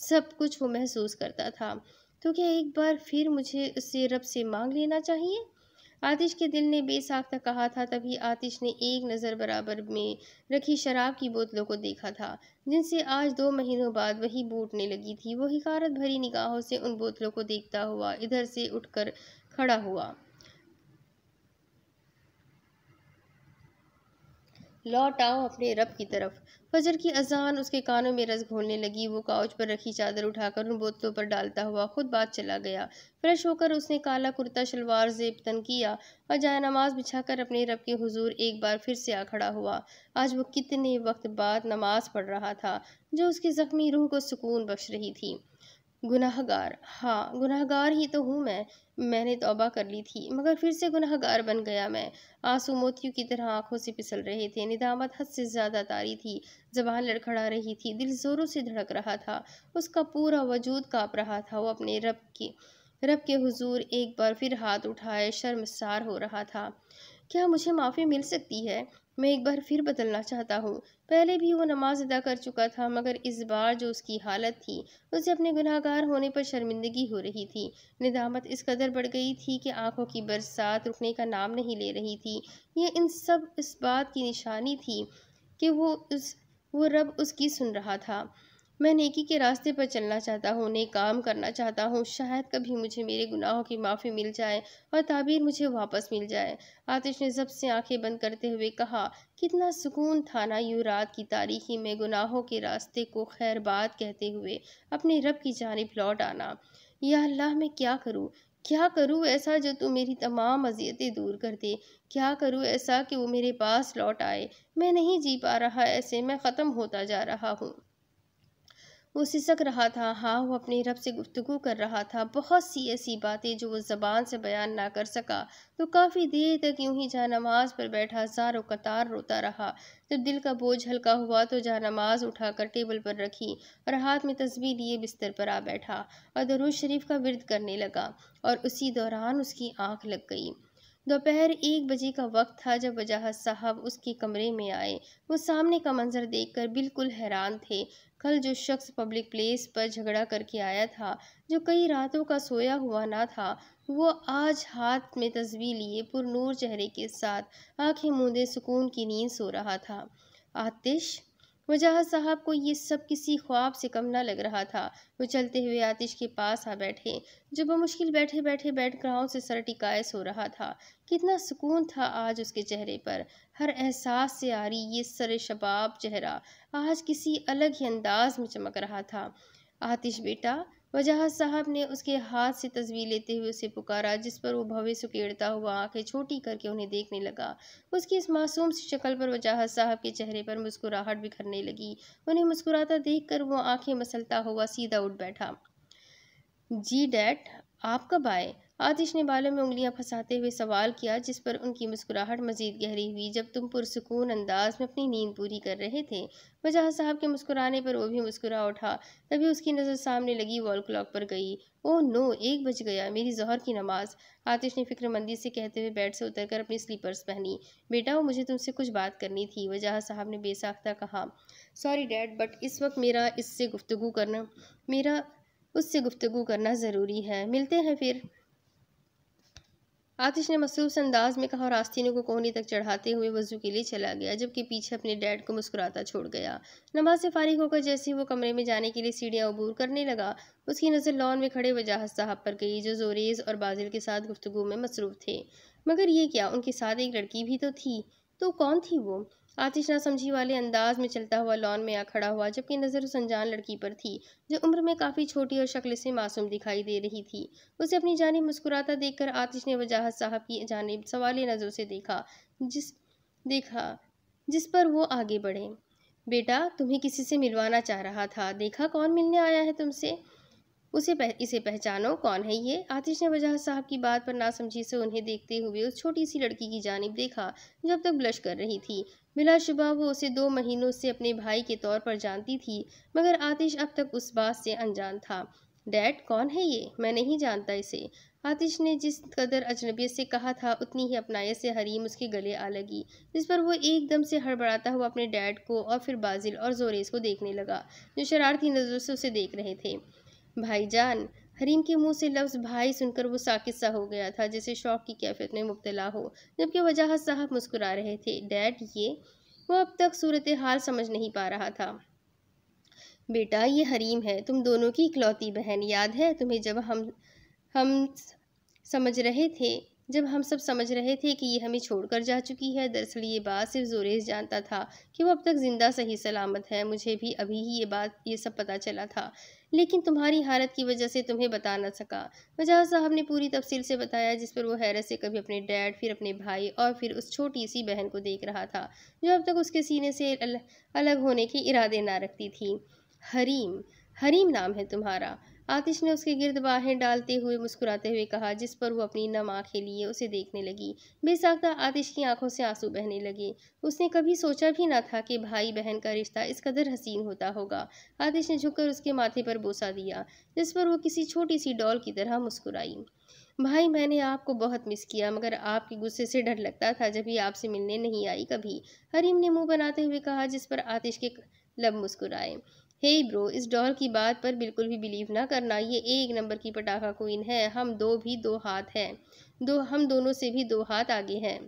सब कुछ वो महसूस करता था तो क्या एक बार फिर मुझे उससे रब से मांग लेना चाहिए आतिश के दिल ने बेसाख्ता कहा था तभी आतिश ने एक नज़र बराबर में रखी शराब की बोतलों को देखा था जिनसे आज दो महीनों बाद वही बूटने लगी थी वो हिकारत भरी निगाहों से उन बोतलों को देखता हुआ इधर से उठकर खड़ा हुआ लौट आओ अपने रब की तरफ फजर की अजान उसके कानों में रस घोलने लगी वो काउच पर रखी चादर उठाकर उन बोतलों पर डालता हुआ खुद बात चला गया फ्रेश होकर उसने काला कुर्ता शलवार जेब तन किया और जाय नमाज बिछाकर अपने रब के हुजूर एक बार फिर से आ खड़ा हुआ आज वो कितने वक्त बाद नमाज पढ़ रहा था जो उसकी ज़ख्मी रूह को सुकून बख्श रही थी गुनाहगार हाँ गुनाहगार ही तो हूँ मैं मैंने तोबा कर ली थी मगर फिर से गुनाहगार बन गया मैं आंसू मोतियों की तरह आंखों से पिसल रहे थे निदामत हद से ज़्यादा तारी थी जबान लड़खड़ा रही थी दिल ज़ोरों से धड़क रहा था उसका पूरा वजूद काँप रहा था वो अपने रब के रब के हुजूर एक बार फिर हाथ उठाए शर्मसार हो रहा था क्या मुझे माफ़ी मिल सकती है मैं एक बार फिर बदलना चाहता हूँ पहले भी वो नमाज अदा कर चुका था मगर इस बार जो उसकी हालत थी उसे अपने गुनाहगार होने पर शर्मिंदगी हो रही थी निदामत इस कदर बढ़ गई थी कि आंखों की बरसात रुकने का नाम नहीं ले रही थी ये इन सब इस बात की निशानी थी कि वो उस वो रब उसकी सुन रहा था मैं नेकी के रास्ते पर चलना चाहता हूँ नेक काम करना चाहता हूँ शायद कभी मुझे मेरे गुनाहों की माफ़ी मिल जाए और ताबीर मुझे वापस मिल जाए आतिश ने जब से आंखें बंद करते हुए कहा कितना सुकून था ना यूँ रात की तारीखी में गुनाहों के रास्ते को खैर बात कहते हुए अपने रब की जानब लौट आना यह अल्लाह मैं क्या करूँ क्या करूँ ऐसा जो तू मेरी तमाम अजियतें दूर कर दे क्या करूँ ऐसा कि वो मेरे पास लौट आए मैं नहीं जी पा रहा ऐसे मैं ख़त्म होता जा रहा हूँ वो सिसक रहा था हाँ वो अपने रब से गुफ्तु कर रहा था बहुत सी ऐसी बातें जो वो ज़बान से बयान ना कर सका तो काफ़ी देर तक यूं ही जहाँ नमाज पर बैठा हज़ारों कतार रोता रहा जब दिल का बोझ हल्का हुआ तो जहाँ नमाज उठाकर टेबल पर रखी और हाथ में तस्वीर लिए बिस्तर पर आ बैठा और दरूज शरीफ का विरद करने लगा और उसी दौरान उसकी आँख लग गई दोपहर एक बजे का वक्त था जब वजाहत साहब उसके कमरे में आए वो सामने का मंजर देखकर बिल्कुल हैरान थे कल जो शख्स पब्लिक प्लेस पर झगड़ा करके आया था जो कई रातों का सोया हुआ ना था वो आज हाथ में तस्वीर लिए पुरनूर चेहरे के साथ आंखें मूंदे सुकून की नींद सो रहा था आतिश वजह साहब को ये सब किसी ख्वाब से कम ना लग रहा था वो चलते हुए आतिश के पास आ बैठे जो बमुश्किल बैठे बैठे बेड से सर टिकाए सो रहा था कितना सुकून था आज उसके चेहरे पर हर एहसास से आ रही ये सर शबाब चेहरा आज किसी अलग ही अंदाज में चमक रहा था आतिश बेटा वजह साहब ने उसके हाथ से तस्वीर लेते हुए उसे पुकारा जिस पर वो भवे सुकेड़ता हुआ आंखें छोटी करके उन्हें देखने लगा उसकी इस मासूम सी शक्ल पर वजह साहब के चेहरे पर मुस्कुराहट बिखरने लगी उन्हें मुस्कुराता देख कर वो आँखें मसलता हुआ सीधा उठ बैठा जी डैड आप कब आए आतिश ने बालों में उंगलियां फंसाते हुए सवाल किया जिस पर उनकी मुस्कुराहट मजीद गहरी हुई जब तुम पुरसकून अंदाज में अपनी नींद पूरी कर रहे थे वजह साहब के मुस्कुराने पर वो भी मुस्कुरा उठा तभी उसकी नज़र सामने लगी वॉल क्लॉक पर गई ओ नो एक बज गया मेरी जहर की नमाज आतिश ने फिक्रमंदी से कहते हुए बेड से उतर अपनी स्लीपर्स पहनी बेटा वो मुझे तुमसे कुछ बात करनी थी वजह साहब ने बेसाख्ता कहा सॉरी डैड बट इस वक्त मेरा इससे गुफ्तु करना मेरा उससे गुफ्तु करना ज़रूरी है मिलते हैं फिर आतिश ने मसरूस अंदाज में कहा और आस्तीनों को कोहनी तक चढ़ाते हुए वजू के लिए चला गया जबकि पीछे अपने डैड को मुस्कुराता छोड़ गया नमाज से फारिग होकर जैसे ही वो कमरे में जाने के लिए सीढ़ियाँ अबूर करने लगा उसकी नज़र लॉन में खड़े वजाहत साहब पर गई जो जोरेज और बाजिल के साथ गुफ्तु में मसरूफ़ थे मगर ये क्या उनके साथ एक लड़की भी तो थी तो कौन थी वो आतिश ना समझी वाले अंदाज में चलता हुआ लॉन में आ खड़ा हुआ जबकि नज़र उस अनजान लड़की पर थी जो उम्र में काफ़ी छोटी और शक्ल से मासूम दिखाई दे रही थी उसे अपनी जानी मुस्कुराता देखकर आतिश ने वजाहत साहब की जानब सवाल नज़रों से देखा जिस देखा जिस पर वो आगे बढ़े बेटा तुम्हें किसी से मिलवाना चाह रहा था देखा कौन मिलने आया है तुमसे उसे पह, इसे पहचानो कौन है ये आतिश ने वजह साहब की बात पर ना समझी से उन्हें देखते हुए उस छोटी सी लड़की की जानब देखा जो अब तक ब्लश कर रही थी बिलाशुबा वो उसे दो महीनों से अपने भाई के तौर पर जानती थी मगर आतिश अब तक उस बात से अनजान था डैड कौन है ये मैं नहीं जानता इसे आतिश ने जिस कदर अजनबियत से कहा था उतनी ही अपनायत से हरीम उसके गले आ लगी जिस पर वो एकदम से हड़बड़ाता हुआ अपने डैड को और फिर बाजिल और जोरेस को देखने लगा जो शरारती नज़रों से उसे देख रहे थे भाईजान हरीम के मुंह से लफ्ज़ भाई सुनकर वो साकित सा हो गया था जैसे शौक की कैफियत में मुबतला हो जबकि वजाहत साहब मुस्कुरा रहे थे डैड ये वो अब तक सूरत हाल समझ नहीं पा रहा था बेटा ये हरीम है तुम दोनों की इकलौती बहन याद है तुम्हें जब हम हम समझ रहे थे जब हम सब समझ रहे थे कि ये हमें छोड़कर जा चुकी है दरअसल ये बात सिर्फ जोरेज़ जानता था कि वो अब तक ज़िंदा सही सलामत है मुझे भी अभी ही ये बात ये सब पता चला था लेकिन तुम्हारी हालत की वजह से तुम्हें बता ना सका वजह साहब ने पूरी तफसील से बताया जिस पर वो हैरत से कभी अपने डैड फिर अपने भाई और फिर उस छोटी सी बहन को देख रहा था जो अब तक उसके सीने से अलग होने के इरादे ना रखती थी हरीम हरीम नाम है तुम्हारा आतिश ने उसके गिर्द बाहें डालते हुए मुस्कुराते हुए कहा जिस पर वो अपनी नम आँखें लिए उसे देखने लगी बेसाखता आतिश की आंखों से आंसू बहने लगे उसने कभी सोचा भी ना था कि भाई बहन का रिश्ता इस कदर हसीन होता होगा आतिश ने झुककर उसके माथे पर बोसा दिया जिस पर वो किसी छोटी सी डॉल की तरह मुस्कुराई भाई मैंने आपको बहुत मिस किया मगर आपके गुस्से से डर लगता था जब भी आपसे मिलने नहीं आई कभी हरीम ने मुंह बनाते हुए कहा जिस पर आतिश के लब मुस्कुराए हे ब्रो इस डॉल की बात पर बिल्कुल भी बिलीव ना करना ये एक नंबर की पटाखा कोइन है हम दो भी दो हाथ हैं दो हम दोनों से भी दो हाथ आगे हैं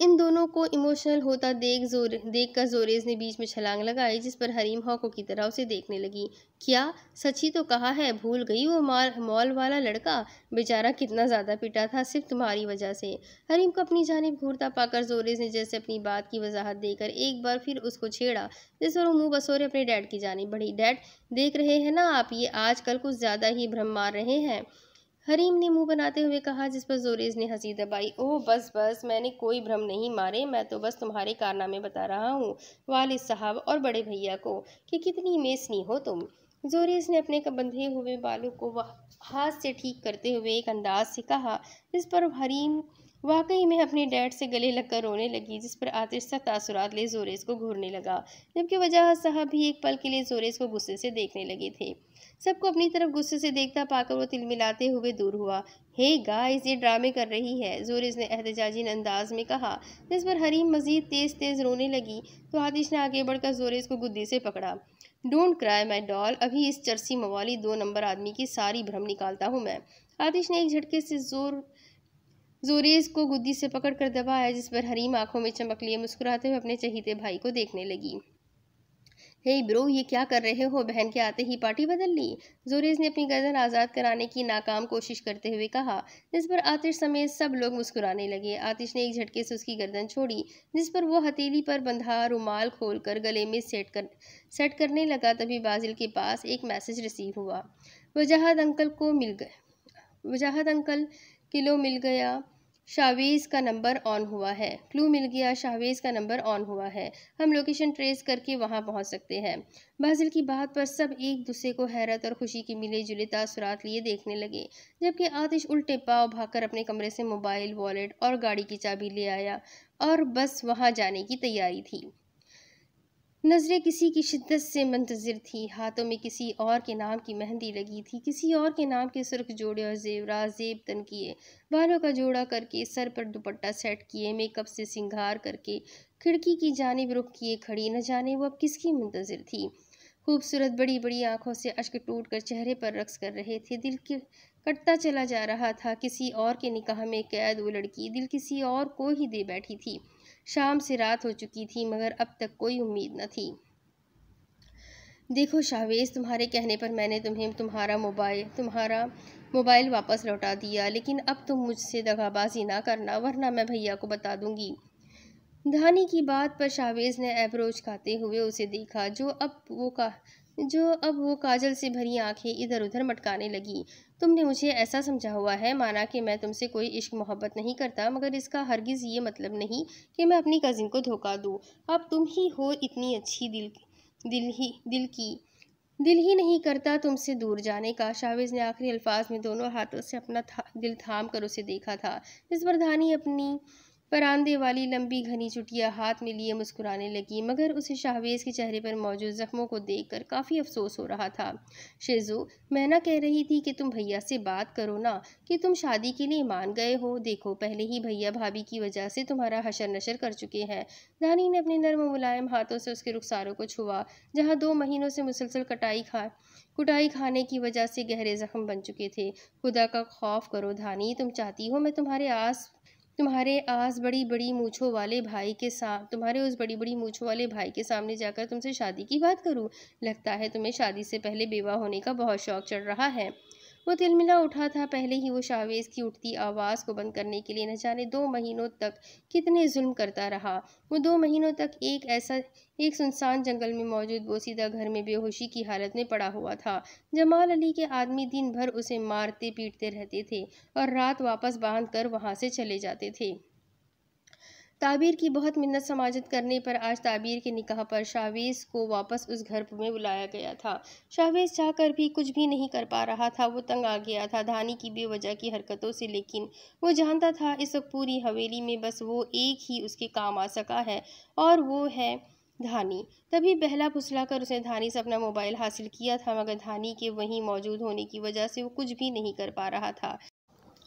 इन दोनों को इमोशनल होता देख जोर देख कर जोरेज ने बीच में छलांग लगाई जिस पर हरीम हॉको की तरह उसे देखने लगी क्या सची तो कहा है भूल गई वो माल मॉल वाला लड़का बेचारा कितना ज़्यादा पिटा था सिर्फ तुम्हारी वजह से हरीम को अपनी जानब घूरता पाकर जोरेज ने जैसे अपनी बात की वजाहत देकर एक बार फिर उसको छेड़ा जिस पर वो मुँह बसोरे अपने डैड की जानब बढ़ी डैड देख रहे हैं ना आप ये आज कुछ ज़्यादा ही भ्रम मार रहे हैं हरीम ने मुंह बनाते हुए कहा जिस पर जोरेज ने हंसी दबाई ओह बस बस मैंने कोई भ्रम नहीं मारे मैं तो बस तुम्हारे कारनामे बता रहा हूँ वाल साहब और बड़े भैया को कि कितनी मेसनी हो तुम जोरेज़ ने अपने बंधे हुए बालों को हाथ से ठीक करते हुए एक अंदाज से कहा जिस पर हरीम वाकई में अपने डैड से गले लगकर रोने लगी जिस पर आतिश सा तासुरात ले जोरेज़ को घूरने लगा जबकि वजह साहब भी एक पल के लिए जोरेज़ को गुस्से से देखने लगे थे सबको अपनी तरफ गुस्से से देखता पाकर वो तिलमिलाते हुए दूर हुआ हे hey गाइस ये ड्रामे कर रही है जोरिस ने एहतजाजी अंदाज में कहा जिस पर हरीम मजीद तेज़ तेज़ रोने लगी तो आतिश ने आगे बढ़कर जोरिस को गुद्दी से पकड़ा डोंट क्राई माई डॉल अभी इस चरसी मवाली दो नंबर आदमी की सारी भ्रम निकालता हूँ मैं आतिश ने एक झटके से जोर जोरेज को गुद्दी से पकड़कर दबाया जिस पर हरीम आंखों में चमक लिए मुस्कुराते हुए अपने चहीते भाई को देखने लगी हे ब्रो ये क्या कर रहे हो बहन के आते ही पार्टी बदल ली जोरेज ने अपनी गर्दन आज़ाद कराने की नाकाम कोशिश करते हुए कहा जिस पर आतिश समेत सब लोग मुस्कुराने लगे आतिश ने एक झटके से उसकी गर्दन छोड़ी जिस पर वो हथेली पर बंधा रुमाल खोलकर गले में सेट कर सेट करने लगा तभी बाजिल के पास एक मैसेज रिसीव हुआ वजाहत अंकल को मिल गए वजाहत अंकल किलो मिल गया शावेज़ का नंबर ऑन हुआ है क्लू मिल गया शावेज़ का नंबर ऑन हुआ है हम लोकेशन ट्रेस करके वहाँ पहुँच सकते हैं बाजिल की बात पर सब एक दूसरे को हैरत और खुशी की मिले जुले तासरात लिए देखने लगे जबकि आतिश उल्टे पाव भागकर अपने कमरे से मोबाइल वॉलेट और गाड़ी की चाबी ले आया और बस वहाँ जाने की तैयारी थी नज़रें किसी की शिद्दत से मंतज़र थी हाथों में किसी और के नाम की मेहंदी लगी थी किसी और के नाम के सुर्ख जोड़े और जेवरा जेब तन किए बालों का जोड़ा करके सर पर दुपट्टा सेट किए मेकअप से सिंगार करके खिड़की की जानब रुख किए खड़ी न जाने वो अब किसकी मंतज़र थी खूबसूरत बड़ी बड़ी आंखों से अश्क टूट कर चेहरे पर रक्स कर रहे थे दिल के कटता चला जा रहा था किसी और के निकाह में कैद वो लड़की दिल किसी और को ही दे बैठी थी शाम से रात हो चुकी थी मगर अब तक कोई उम्मीद न थी देखो शाहवेज़ तुम्हारे कहने पर मैंने तुम्हें तुम्हारा मोबाइल तुम्हारा मोबाइल वापस लौटा दिया लेकिन अब तुम मुझसे दगाबाजी ना करना वरना मैं भैया को बता दूंगी धानी की बात पर शाहवेज़ ने एब्रोज खाते हुए उसे देखा जो अब वो का जो अब वो काजल से भरी आंखें इधर उधर मटकाने लगी तुमने मुझे ऐसा समझा हुआ है माना कि मैं तुमसे कोई इश्क मोहब्बत नहीं करता मगर इसका हरगिज़ ये मतलब नहीं कि मैं अपनी कज़िन को धोखा दूँ अब तुम ही हो इतनी अच्छी दिल दिल ही दिल की दिल ही नहीं करता तुमसे दूर जाने का शाविज़ ने आखिरी अल्फाज में दोनों हाथों से अपना था, दिल थाम कर उसे देखा था इस पर धानी अपनी परांदे वाली लंबी घनी चुटिया हाथ में लिए मुस्कुराने लगी मगर उसे शाहवेज के चेहरे पर मौजूद जख्मों को देखकर काफ़ी अफसोस हो रहा था शेजो ना कह रही थी कि तुम भैया से बात करो ना कि तुम शादी के लिए मान गए हो देखो पहले ही भैया भाभी की वजह से तुम्हारा हशर नशर कर चुके हैं धानी ने अपने नर्म मुलायम हाथों से उसके रुखसारों को छुआ जहाँ दो महीनों से मुसलसल कटाई खा कुटाई खाने की वजह से गहरे जख्म बन चुके थे खुदा का खौफ करो धानी तुम चाहती हो मैं तुम्हारे आस तुम्हारे आज बड़ी बड़ी मूछों वाले भाई के साथ तुम्हारे उस बड़ी बड़ी मूछों वाले भाई के सामने जाकर तुमसे शादी की बात करूँ लगता है तुम्हें शादी से पहले बेवा होने का बहुत शौक चढ़ रहा है वो तिलमिला उठा था पहले ही वो शावेज़ की उठती आवाज़ को बंद करने के लिए न जाने दो महीनों तक कितने जुल्म करता रहा वो दो महीनों तक एक ऐसा एक सुनसान जंगल में मौजूद बोसीदा घर में बेहोशी की हालत में पड़ा हुआ था जमाल अली के आदमी दिन भर उसे मारते पीटते रहते थे और रात वापस बांध कर वहाँ से चले जाते थे ताबीर की बहुत मिन्नत समाजत करने पर आज ताबीर के निकाह पर शावेज़ को वापस उस घर में बुलाया गया था शावेज़ चाहकर भी कुछ भी नहीं कर पा रहा था वो तंग आ गया था धानी की बेवजह की हरकतों से लेकिन वो जानता था इस पूरी हवेली में बस वो एक ही उसके काम आ सका है और वो है धानी तभी बहला फुसला कर उसने धानी से अपना मोबाइल हासिल किया था मगर धानी के वहीं मौजूद होने की वजह से वो कुछ भी नहीं कर पा रहा था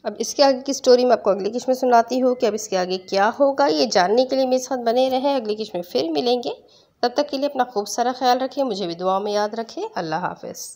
अब इसके आगे की स्टोरी मैं आपको अगली किश में सुनाती हूँ कि अब इसके आगे क्या होगा ये जानने के लिए मेरे साथ बने रहें अगली किश में फिर मिलेंगे तब तक के लिए अपना खूब सारा ख्याल रखें मुझे भी दुआओं में याद रखें अल्लाह हाफिज़